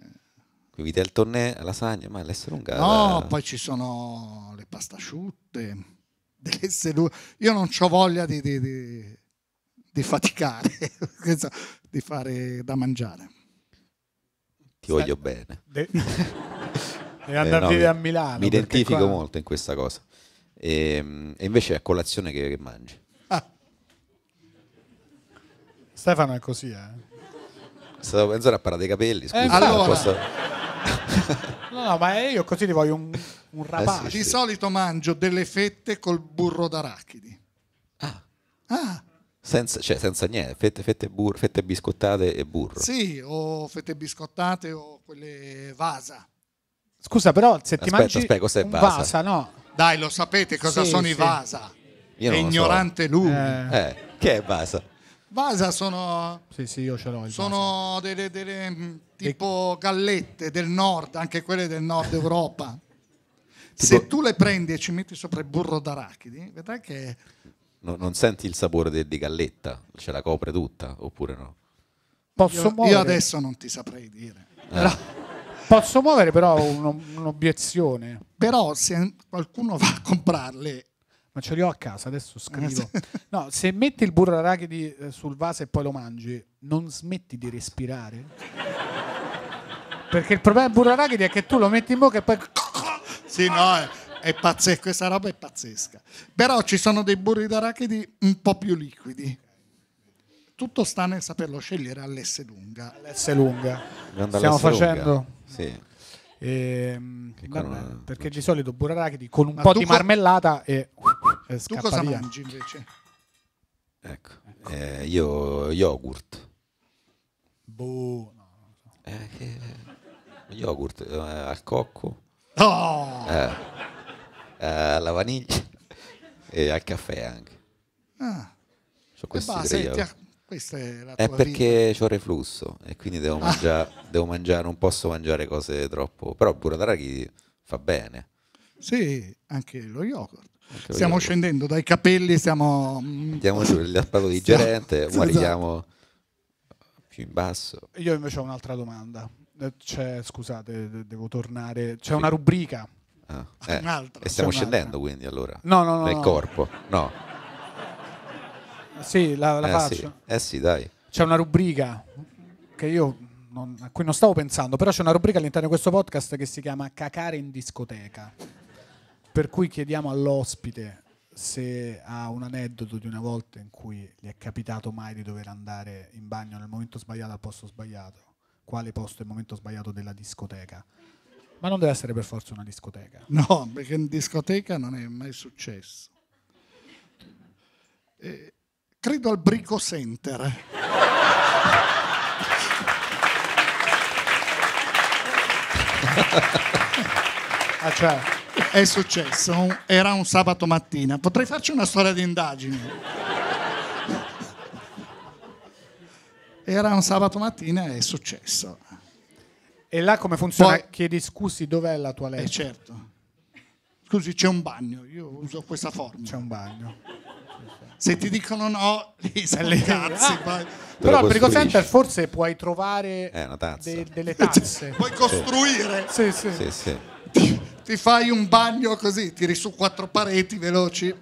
Quindi al tonnè, alla sagna, ma l'essere un gara. No, poi ci sono le pastasciutte, dell'essere... Io non ho voglia di, di, di, di faticare, di fare da mangiare. Ti voglio bene. De... Devi andare eh, no, a Milano. Mi identifico qua... molto in questa cosa. E, ehm, e invece è a colazione che, che mangi. Ah. Stefano è così, eh stavo pensando a parlare dei capelli, eh, scusa. Eh, allora. posso... no, no, ma io così ti voglio un, un rapace. Eh, sì, Di solito mangio delle fette col burro d'arachidi. Ah. Ah. Senza, cioè, senza niente, fette, fette, burro, fette biscottate e burro. Sì, o fette biscottate o quelle vasa. Scusa, però se ti aspetta, mangi aspetta, cos'è un vasa? vasa no. Dai, lo sapete cosa sì, sono i vasa? Io è ignorante so. lui. Eh. Eh, che è vasa? Vasa sono. Sì, sì, io ce l'ho. sono delle, delle, mm, tipo gallette del nord, anche quelle del nord Europa. Se tu le prendi e ci metti sopra il burro d'arachidi, vedrai che. No, non senti il sapore di, di galletta, ce la copre tutta oppure no? Posso io, muovere? Io adesso non ti saprei dire. Eh. Però... Posso muovere però un'obiezione. Però se qualcuno va a comprarle ma ce li ho a casa, adesso scrivo. No, se metti il burro arachidi eh, sul vaso e poi lo mangi, non smetti di respirare? Perché il problema del burro arachidi è che tu lo metti in bocca e poi... Sì, no, è, è pazzesco, questa roba è pazzesca. Però ci sono dei burri d'arachidi un po' più liquidi. Tutto sta nel saperlo scegliere all'S lunga. All'S lunga. Stiamo facendo... Sì. Ehm, vabbè, una... perché di solito burro arachidi con un Ma po' di marmellata co... e... Eh, tu cosa via. mangi invece? Ecco, ecco. Eh, io yogurt. Boh, no, non so. eh, che... Yogurt eh, al cocco. Oh! alla vaniglia e al caffè anche. Ah. So questi bah, senti, ah, questa è la è perché ho reflusso e quindi devo, ah. mangiare, devo mangiare, non posso mangiare cose troppo, però pure da raghi fa bene. Sì, anche lo yogurt. Stiamo scendendo dai capelli, mm, stiamo... Andiamo giù, il parlo di gerente, ma esatto. arriviamo più in basso. Io invece ho un'altra domanda. Eh, c'è, scusate, devo tornare. C'è sì. una rubrica. Ah, eh. Un'altra, e stiamo scendendo quindi allora? No, no, no. Nel no. corpo, no. Sì, la, la eh, faccio. Sì. Eh sì, dai. C'è una rubrica che io non, a cui non stavo pensando, però c'è una rubrica all'interno di questo podcast che si chiama Cacare in discoteca. Per cui chiediamo all'ospite se ha un aneddoto di una volta in cui gli è capitato mai di dover andare in bagno nel momento sbagliato al posto sbagliato. Quale posto è il momento sbagliato della discoteca? Ma non deve essere per forza una discoteca. No, perché in discoteca non è mai successo. Eh, credo al Brico Center. ah, cioè è successo, era un sabato mattina, potrei farci una storia di indagini. Era un sabato mattina e è successo. E là come funziona? Poi, Chiedi scusi, dov'è la tua Eh certo. Scusi, c'è un bagno, io uso questa forma. C'è un bagno. Se ti dicono no, lì sono le cazzi. Ah. Però al Perico Center forse puoi trovare eh, de- delle tazze. Puoi costruire. sì. sì, sì. sì, sì ti fai un bagno così, tiri su quattro pareti veloci.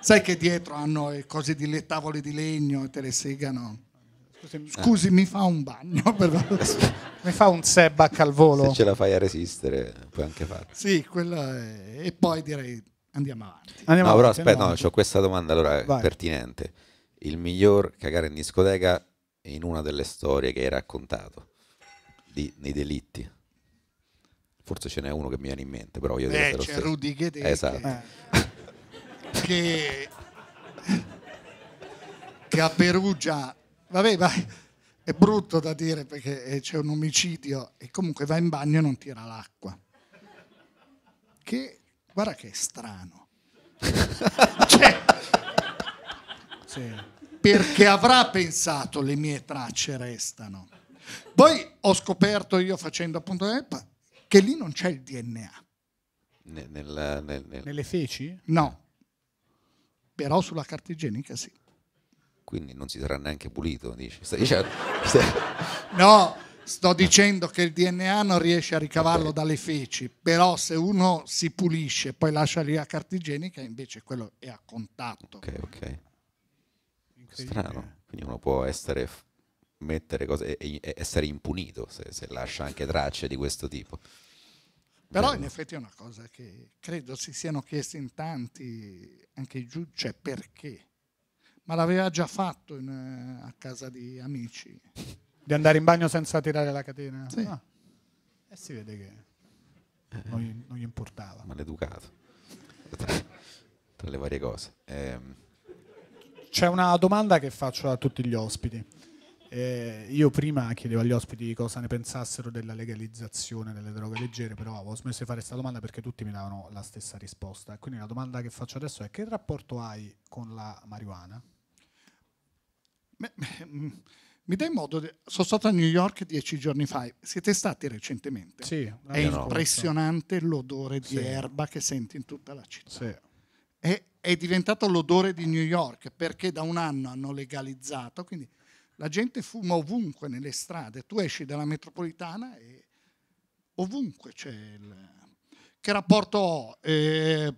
Sai che dietro hanno le cose di tavole di legno e te le segano. Scusi, Scusi eh. mi fa un bagno, mi fa un sebac al volo. Se ce la fai a resistere, puoi anche farlo. Sì, quella è... e poi direi andiamo avanti. Andiamo no, avanti, però aspetta, no, ho questa domanda allora Vai. pertinente. Il miglior cagare in discoteca in una delle storie che hai raccontato di, nei delitti forse ce n'è uno che mi viene in mente, però io eh, c'è Rudy Gede. Esatto. Eh. che, che, a Perugia, vabbè, ma è brutto da dire perché eh, c'è un omicidio e comunque va in bagno e non tira l'acqua. Che guarda che è strano. cioè, sì. Perché avrà pensato le mie tracce restano. Poi ho scoperto io facendo appunto, eh, che lì non c'è il DNA. Nel, nel, nel... Nelle feci? No, però sulla carta igienica sì. Quindi non si sarà neanche pulito, dici? Stai dicendo... no, sto dicendo che il DNA non riesce a ricavarlo okay. dalle feci, però se uno si pulisce e poi lascia lì la carta igienica, invece quello è a contatto. Ok, ok. Strano, quindi uno può essere mettere cose e essere impunito se, se lascia anche tracce di questo tipo. Però in effetti è una cosa che credo si siano chiesti in tanti, anche i giudici, cioè perché. Ma l'aveva già fatto in, eh, a casa di amici. Di andare in bagno senza tirare la catena? Sì. Ah. E eh, si vede che non gli, non gli importava. Maleducato. Tra, tra le varie cose. Ehm. C'è una domanda che faccio a tutti gli ospiti. Eh, io prima chiedevo agli ospiti cosa ne pensassero della legalizzazione delle droghe leggere, però avevo smesso di fare questa domanda perché tutti mi davano la stessa risposta. Quindi la domanda che faccio adesso è che rapporto hai con la marijuana? mi dai modo, de- sono stato a New York dieci giorni fa, siete stati recentemente? Sì. È impressionante no. l'odore di sì. erba che senti in tutta la città. Sì. È, è diventato l'odore di New York perché da un anno hanno legalizzato, quindi la gente fuma ovunque nelle strade, tu esci dalla metropolitana e ovunque c'è il... Che rapporto ho? Eh,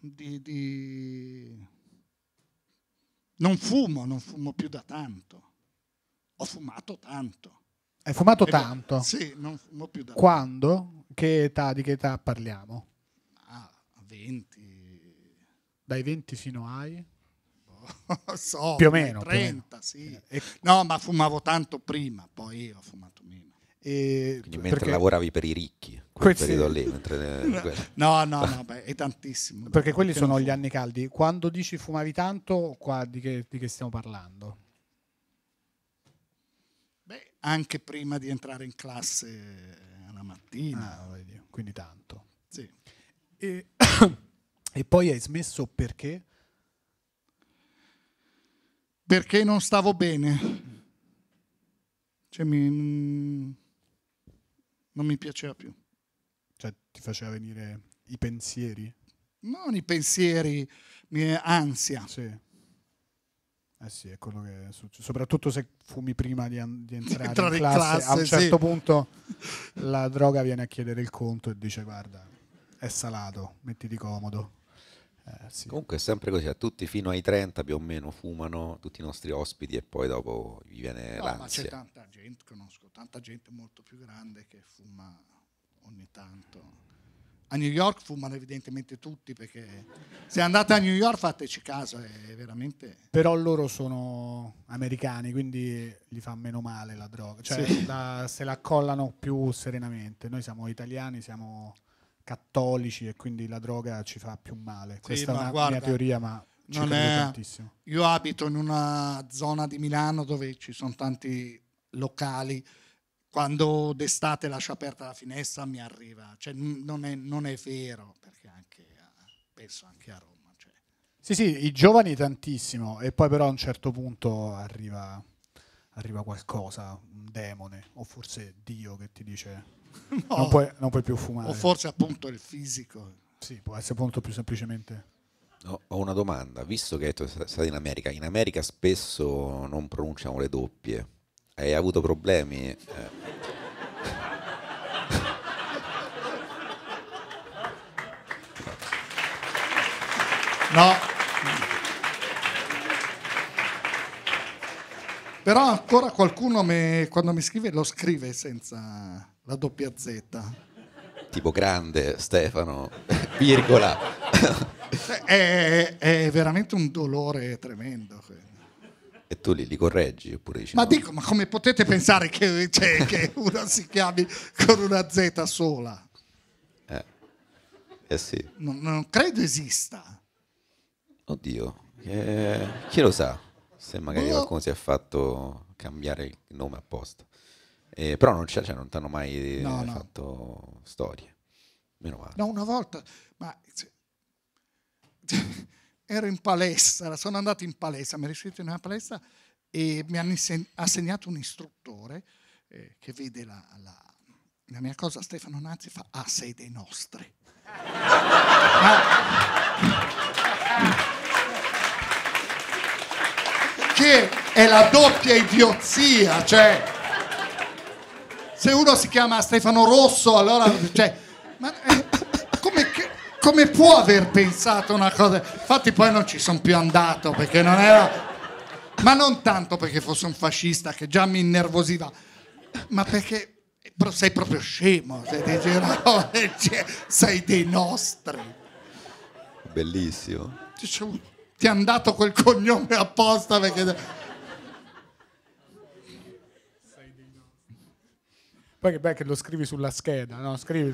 di, di... Non fumo, non fumo più da tanto. Ho fumato tanto. Hai fumato tanto? Eh, sì, non fumo più da Quando? Tanto. Che età, di che età parliamo? Ah, 20. Dai 20 fino ai? so, più o meno 30, o meno. sì. Eh, e... No, ma fumavo tanto prima, poi io ho fumato meno. E Quindi mentre perché... lavoravi per i ricchi, quel questi... periodo lì. Mentre... Eh, no, no, no, beh, è tantissimo. Perché beh, quelli perché sono gli anni caldi. Quando dici fumavi tanto, qua di che, di che stiamo parlando? Beh, anche prima di entrare in classe alla eh, mattina. Ah, quindi tanto. Sì. E... e poi hai smesso perché? perché non stavo bene. Cioè, mi, mm, non mi piaceva più. Cioè, ti faceva venire i pensieri? Non i pensieri, ansia. Sì. Eh sì, è quello che succede. Soprattutto se fumi prima di, an- di entrare, entrare, in classe, in classe a un certo sì. punto la droga viene a chiedere il conto e dice guarda, è salato, mettiti comodo. Eh, sì. Comunque è sempre così, a tutti fino ai 30 più o meno fumano tutti i nostri ospiti e poi dopo gli viene no, l'ansia. ma c'è tanta gente, conosco tanta gente molto più grande che fuma ogni tanto. A New York fumano evidentemente tutti perché se andate a New York fateci caso, è veramente... Però loro sono americani, quindi gli fa meno male la droga, cioè sì. la, se la collano più serenamente. Noi siamo italiani, siamo cattolici e quindi la droga ci fa più male. Sì, Questa è una guarda, mia teoria, ma ci non è... tantissimo. Io abito in una zona di Milano dove ci sono tanti locali. Quando d'estate lascio aperta la finestra mi arriva, cioè, non, è, non è vero, perché anche a, penso anche a Roma. Cioè. Sì, sì, i giovani tantissimo, e poi però a un certo punto arriva, arriva qualcosa, un demone o forse Dio che ti dice No. Non, puoi, non, puoi, più fumare. O forse appunto il fisico. Sì, può essere appunto più semplicemente. No, ho una domanda, visto che tu sei stato in America, in America spesso non pronunciamo le doppie, hai avuto problemi? Eh. no. Però ancora qualcuno me, quando mi scrive lo scrive senza la doppia Z. Tipo grande Stefano, virgola. È, è, veramente un dolore tremendo. E tu li, li correggi oppure dici Ma no? dico, ma come potete pensare che, cioè, che uno si chiami con una Z sola? Eh, eh sì. Non, non credo esista. Oddio, eh, chi lo sa? Se magari boh. qualcuno si è fatto cambiare il nome apposta. Eh, però non, cioè, non ti hanno mai no, fatto storie. Meno male. No, una volta, ma ero in palestra, sono andato in palestra, mi riuscito in una palestra e mi hanno assegnato un istruttore eh, che vede la, la, la, mia cosa, Stefano Nazzi, fa, a sei dei nostri. ah. perché è la doppia idiozia, cioè se uno si chiama Stefano Rosso, allora cioè, ma, eh, come, come, può aver pensato una cosa? Infatti poi non ci sono più andato perché non era ma non tanto perché fosse un fascista che già mi innervosiva, ma perché sei proprio scemo, sei dei, cioè, sei dei nostri. Bellissimo ti hanno dato quel cognome apposta perché... Poi che beh che lo scrivi sulla scheda, no? Scrivi,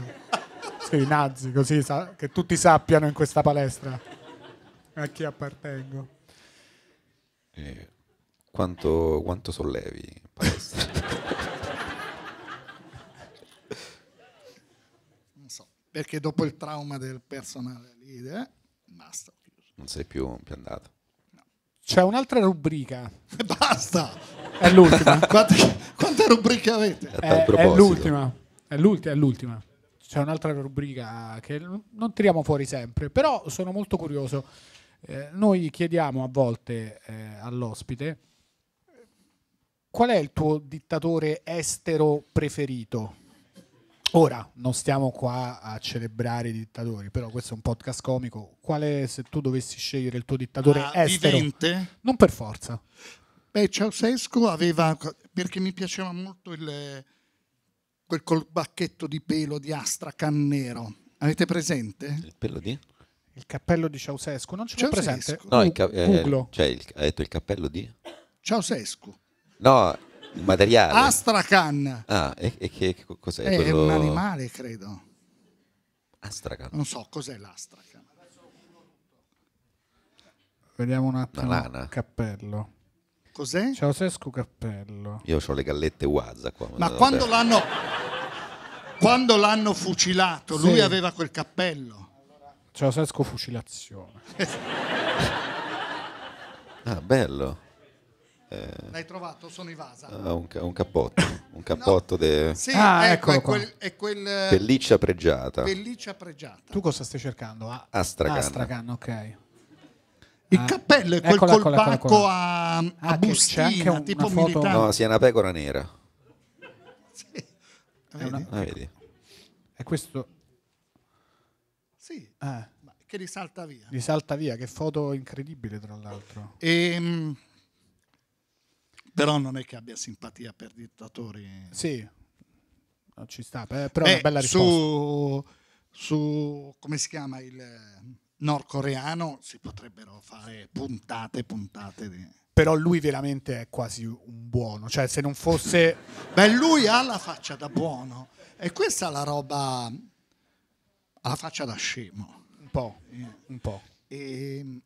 scrivi Nazi, così sa, che tutti sappiano in questa palestra a chi appartengo. Eh, quanto, quanto, sollevi in palestra? non so, perché dopo il trauma del personale leader, basta non sei più, più andato. C'è un'altra rubrica. basta! È l'ultima. quante, quante, rubriche avete? È, è, l'ultima. È l'ultima, è l'ultima. C'è un'altra rubrica che non tiriamo fuori sempre, però sono molto curioso. Eh, noi chiediamo a volte eh, all'ospite qual è il tuo dittatore estero preferito? Ora, non stiamo qua a celebrare i dittatori, però questo è un podcast comico. Quale, se tu dovessi scegliere il tuo dittatore ah, estero? Vivente? Non per forza. Beh, Ceausescu aveva, perché mi piaceva molto il, quel bacchetto di pelo di astracan nero. Avete presente? Il pelo di? Il cappello di Ceausescu, non ce l'ho presente? No, il, ca- eh, cioè il, ha detto il cappello di? Ceausescu. No, il materiale. Astracan. Ah, e, e che, che cos'è? Eh, è, quello... è un animale, credo. Astracan. Non so cos'è l'astracan. Vediamo un attimo. La lana. Cappello. Cos'è? Ciao Sesco Cappello. Io ho le gallette Wazza qua. Ma quando l'hanno, quando l'hanno fucilato, sì. lui aveva quel cappello. Ciao Sesco Fucilazione. ah, bello. Eh, L'hai trovato? Sono i Vasa. Eh, un, un, cappotto. Un cappotto no. de... Sì, ah, ecco, è quel, è quel, eh, Pelliccia pregiata. Pelliccia pregiata. Tu cosa stai cercando? A- Astracan. Astracan, ok. Il ah. cappello è quel col colpacco a, a ah, bustina, anche un, tipo foto... militare. No, sia una pecora nera. sì. Vedi? Una... Ah, vedi? È questo... Sì. Ah. Che risalta via. Risalta via, che foto incredibile tra l'altro. Ehm però non è che abbia simpatia per dittatori. Sì, ah, ci sta, però Beh, è una bella risposta. Su, su, come si chiama il nordcoreano si potrebbero fare puntate, puntate di però lui veramente è quasi un buono, cioè se non fosse... Beh, lui ha la faccia da buono e questa è la roba, ha la faccia da scemo. Un po', un po'. E... Ehm,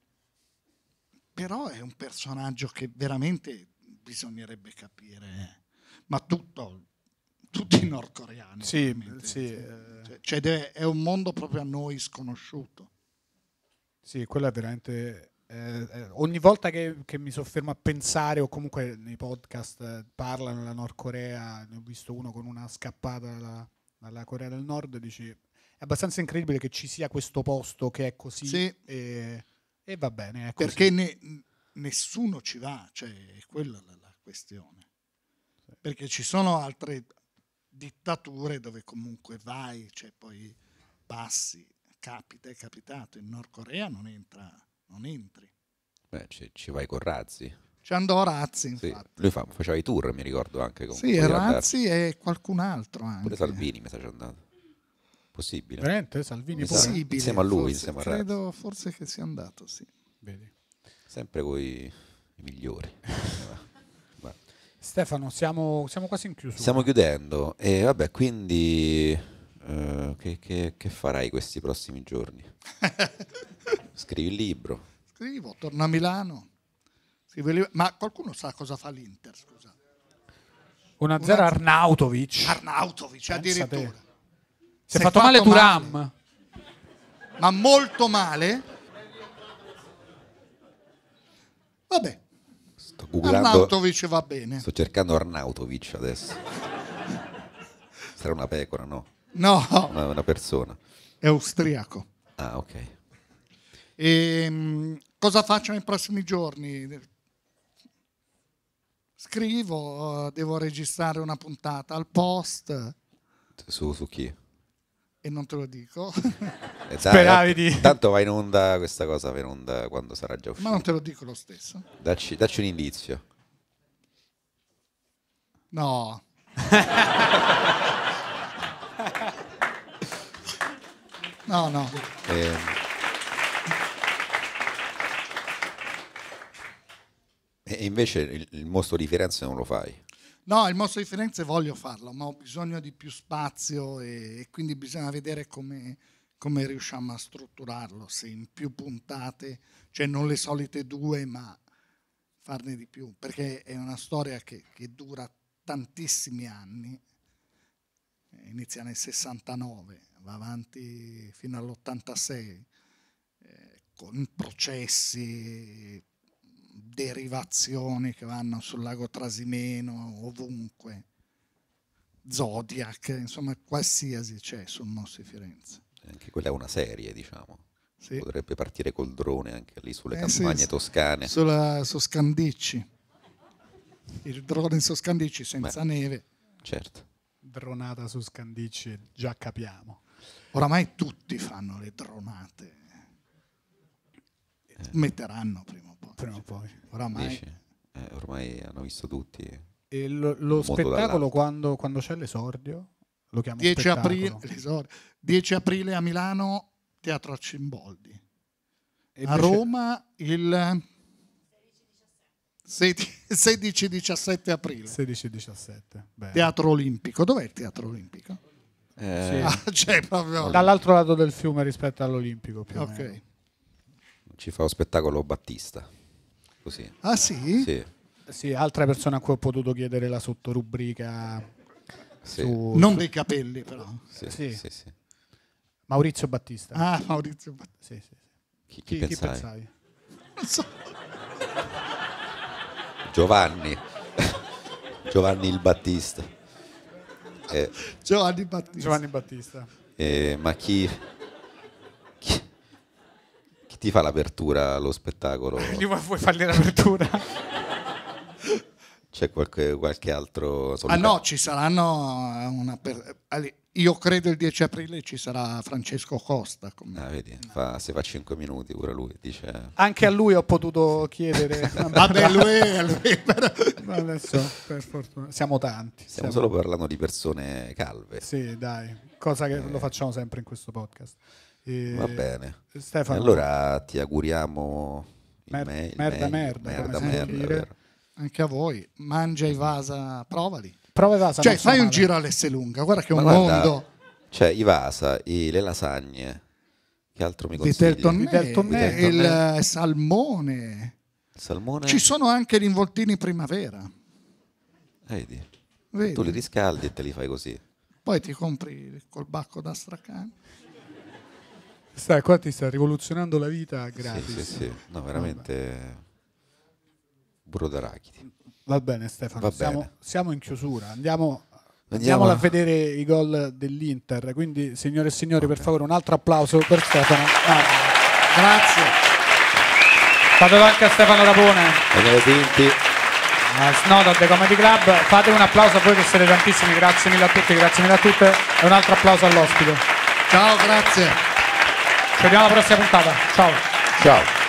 però è un personaggio che veramente bisognerebbe capire, ma tutto, tutti i nordcoreani. Sì, sì eh. cioè, cioè è un mondo proprio a noi sconosciuto. Sì, quella è veramente... Eh, ogni volta che, che, mi soffermo a pensare o comunque nei podcast eh, parlano della Nord Corea, ne ho visto uno con una scappata dalla, dalla Corea del Nord, dici è abbastanza incredibile che ci sia questo posto che è così sì. e, e, va bene. Perché ne, nessuno ci va, cioè è quella la, la questione. Sì. Perché ci sono altre dittature dove comunque vai, cioè poi passi, capita, è capitato, in Nord Corea non, entra, non entri. Beh, ci, ci vai con Razzi. Ci andò Razzi, infatti. Sì, lui fa, faceva i tour, mi ricordo anche. Con sì, Razzi e qualcun altro anche. Pure Salvini mi sa ci è andato. Possibile. Veramente? Salvini Possibile. Insieme a lui, forse, insieme a Razzi. Credo forse che sia andato, sì. Vedi sempre con i migliori. Stefano, siamo, siamo, quasi in chiusura. Stiamo chiudendo e vabbè, quindi eh, che, che, che, farai questi prossimi giorni? Scrivi il libro. Scrivo, torno a Milano. ma qualcuno sa cosa fa l'Inter, scusa. 1-0 Arnautovic. Arnautovic, addirittura. Si è fatto, fatto male Turam. Ma molto male Vabbè. Sto googlando. Arnautovic va bene. Sto cercando Arnautovic adesso. Sarà una pecora, no? No. Una, una persona. È austriaco. Ah, ok. E, ehm, cosa faccio nei prossimi giorni? Scrivo, eh, devo registrare una puntata al post. Su, su chi? e non te lo dico. Esatto. Speravi di... Tanto va in onda, questa cosa va in onda quando sarà già uscita. Ma non te lo dico lo stesso. Dacci, dacci un indizio. No. no, no. Eh. E invece il, il mostro di Firenze non lo fai. No, il mostro di Firenze voglio farlo, ma ho bisogno di più spazio e, e quindi bisogna vedere come, come, riusciamo a strutturarlo, se in più puntate, cioè non le solite due, ma farne di più, perché è una storia che, che dura tantissimi anni, eh, inizia nel 69, va avanti fino all'86, eh, con processi, derivazioni che vanno sul lago Trasimeno, ovunque, Zodiac, insomma qualsiasi c'è sul Mossi Firenze. Anche quella è una serie, diciamo. Sì. Potrebbe partire col drone anche lì sulle eh, campagne sì, toscane. Sulla Scandicci. Il drone in Scandicci senza Beh, neve. Certo. Dronata su Scandicci, già capiamo. Oramai tutti fanno le dronate Smetteranno eh. prima o poi. Prima o poi. Oramai. Eh, ormai hanno visto tutti. E lo, lo spettacolo quando, quando, c'è l'esordio? Lo chiamo 10 aprile, 10 aprile a Milano, Teatro a Cimboldi. E a Roma il 16-17 aprile. 16-17. Teatro Olimpico. Dov'è il Teatro Olimpico? Eh, sì. ah, cioè proprio... Dall'altro lato del fiume rispetto all'Olimpico. Più ok ci fa lo spettacolo Battista. Così. Ah sì? Sì. sì altra persona a cui ho potuto chiedere la sottorubrica. Sì. Su... Non dei capelli però. Sì, sì. sì Maurizio Battista. Ah, Maurizio Battista. Chi, chi, chi, pensavi? chi pensavi? Non so. Giovanni. Giovanni il Battista. Eh. Giovanni Battista. Giovanni Battista. Eh, ma chi ti fa l'apertura lo spettacolo? Gli vuoi, fargli l'apertura? C'è qualche, qualche altro solitario? Ah no, ci saranno eh, una per... Io credo il 10 aprile ci sarà Francesco Costa. Come... Ah, vedi, fa, se fa 5 minuti pure lui dice... Anche a lui ho potuto chiedere. Vabbè, lui, lui però... Ma adesso, per fortuna, siamo tanti. Stiamo solo parlando di persone calve. Sì, dai, cosa che eh... lo facciamo sempre in questo podcast. E... Va bene. Stefano. allora ti auguriamo mer- me- merda, merda, merda, merda, merda anche a voi. Mangia i mm. Vasa, provali. Prova i Vasa. Cioè, fai male. un giro all'S lunga, guarda che è un guarda, mondo. Cioè, i Vasa, i, le lasagne. Che altro mi consigli? Viteltonné, il eh, salmone. salmone. Ci sono anche gli involtini primavera. Vedi. Vedi. Tu li riscaldi e te li fai così. Poi ti compri col bacco da stracane. Stai, qua ti sta rivoluzionando la vita gratis. Sì, sì, sì. no, veramente brodarachidi. Va bene Stefano, Va siamo, bene. siamo, in chiusura, andiamo, andiamo... a vedere i gol dell'Inter, quindi signore e signori okay. per favore un altro applauso per Stefano. Ah, grazie. Fate anche a Stefano Rapone. A Snodo del Comedy Club, fate un applauso a voi che siete tantissimi, grazie mille a tutti, grazie mille a tutte e un altro applauso all'ospite. Ciao, grazie. Ci vediamo alla prossima puntata. Ciao. Ciao.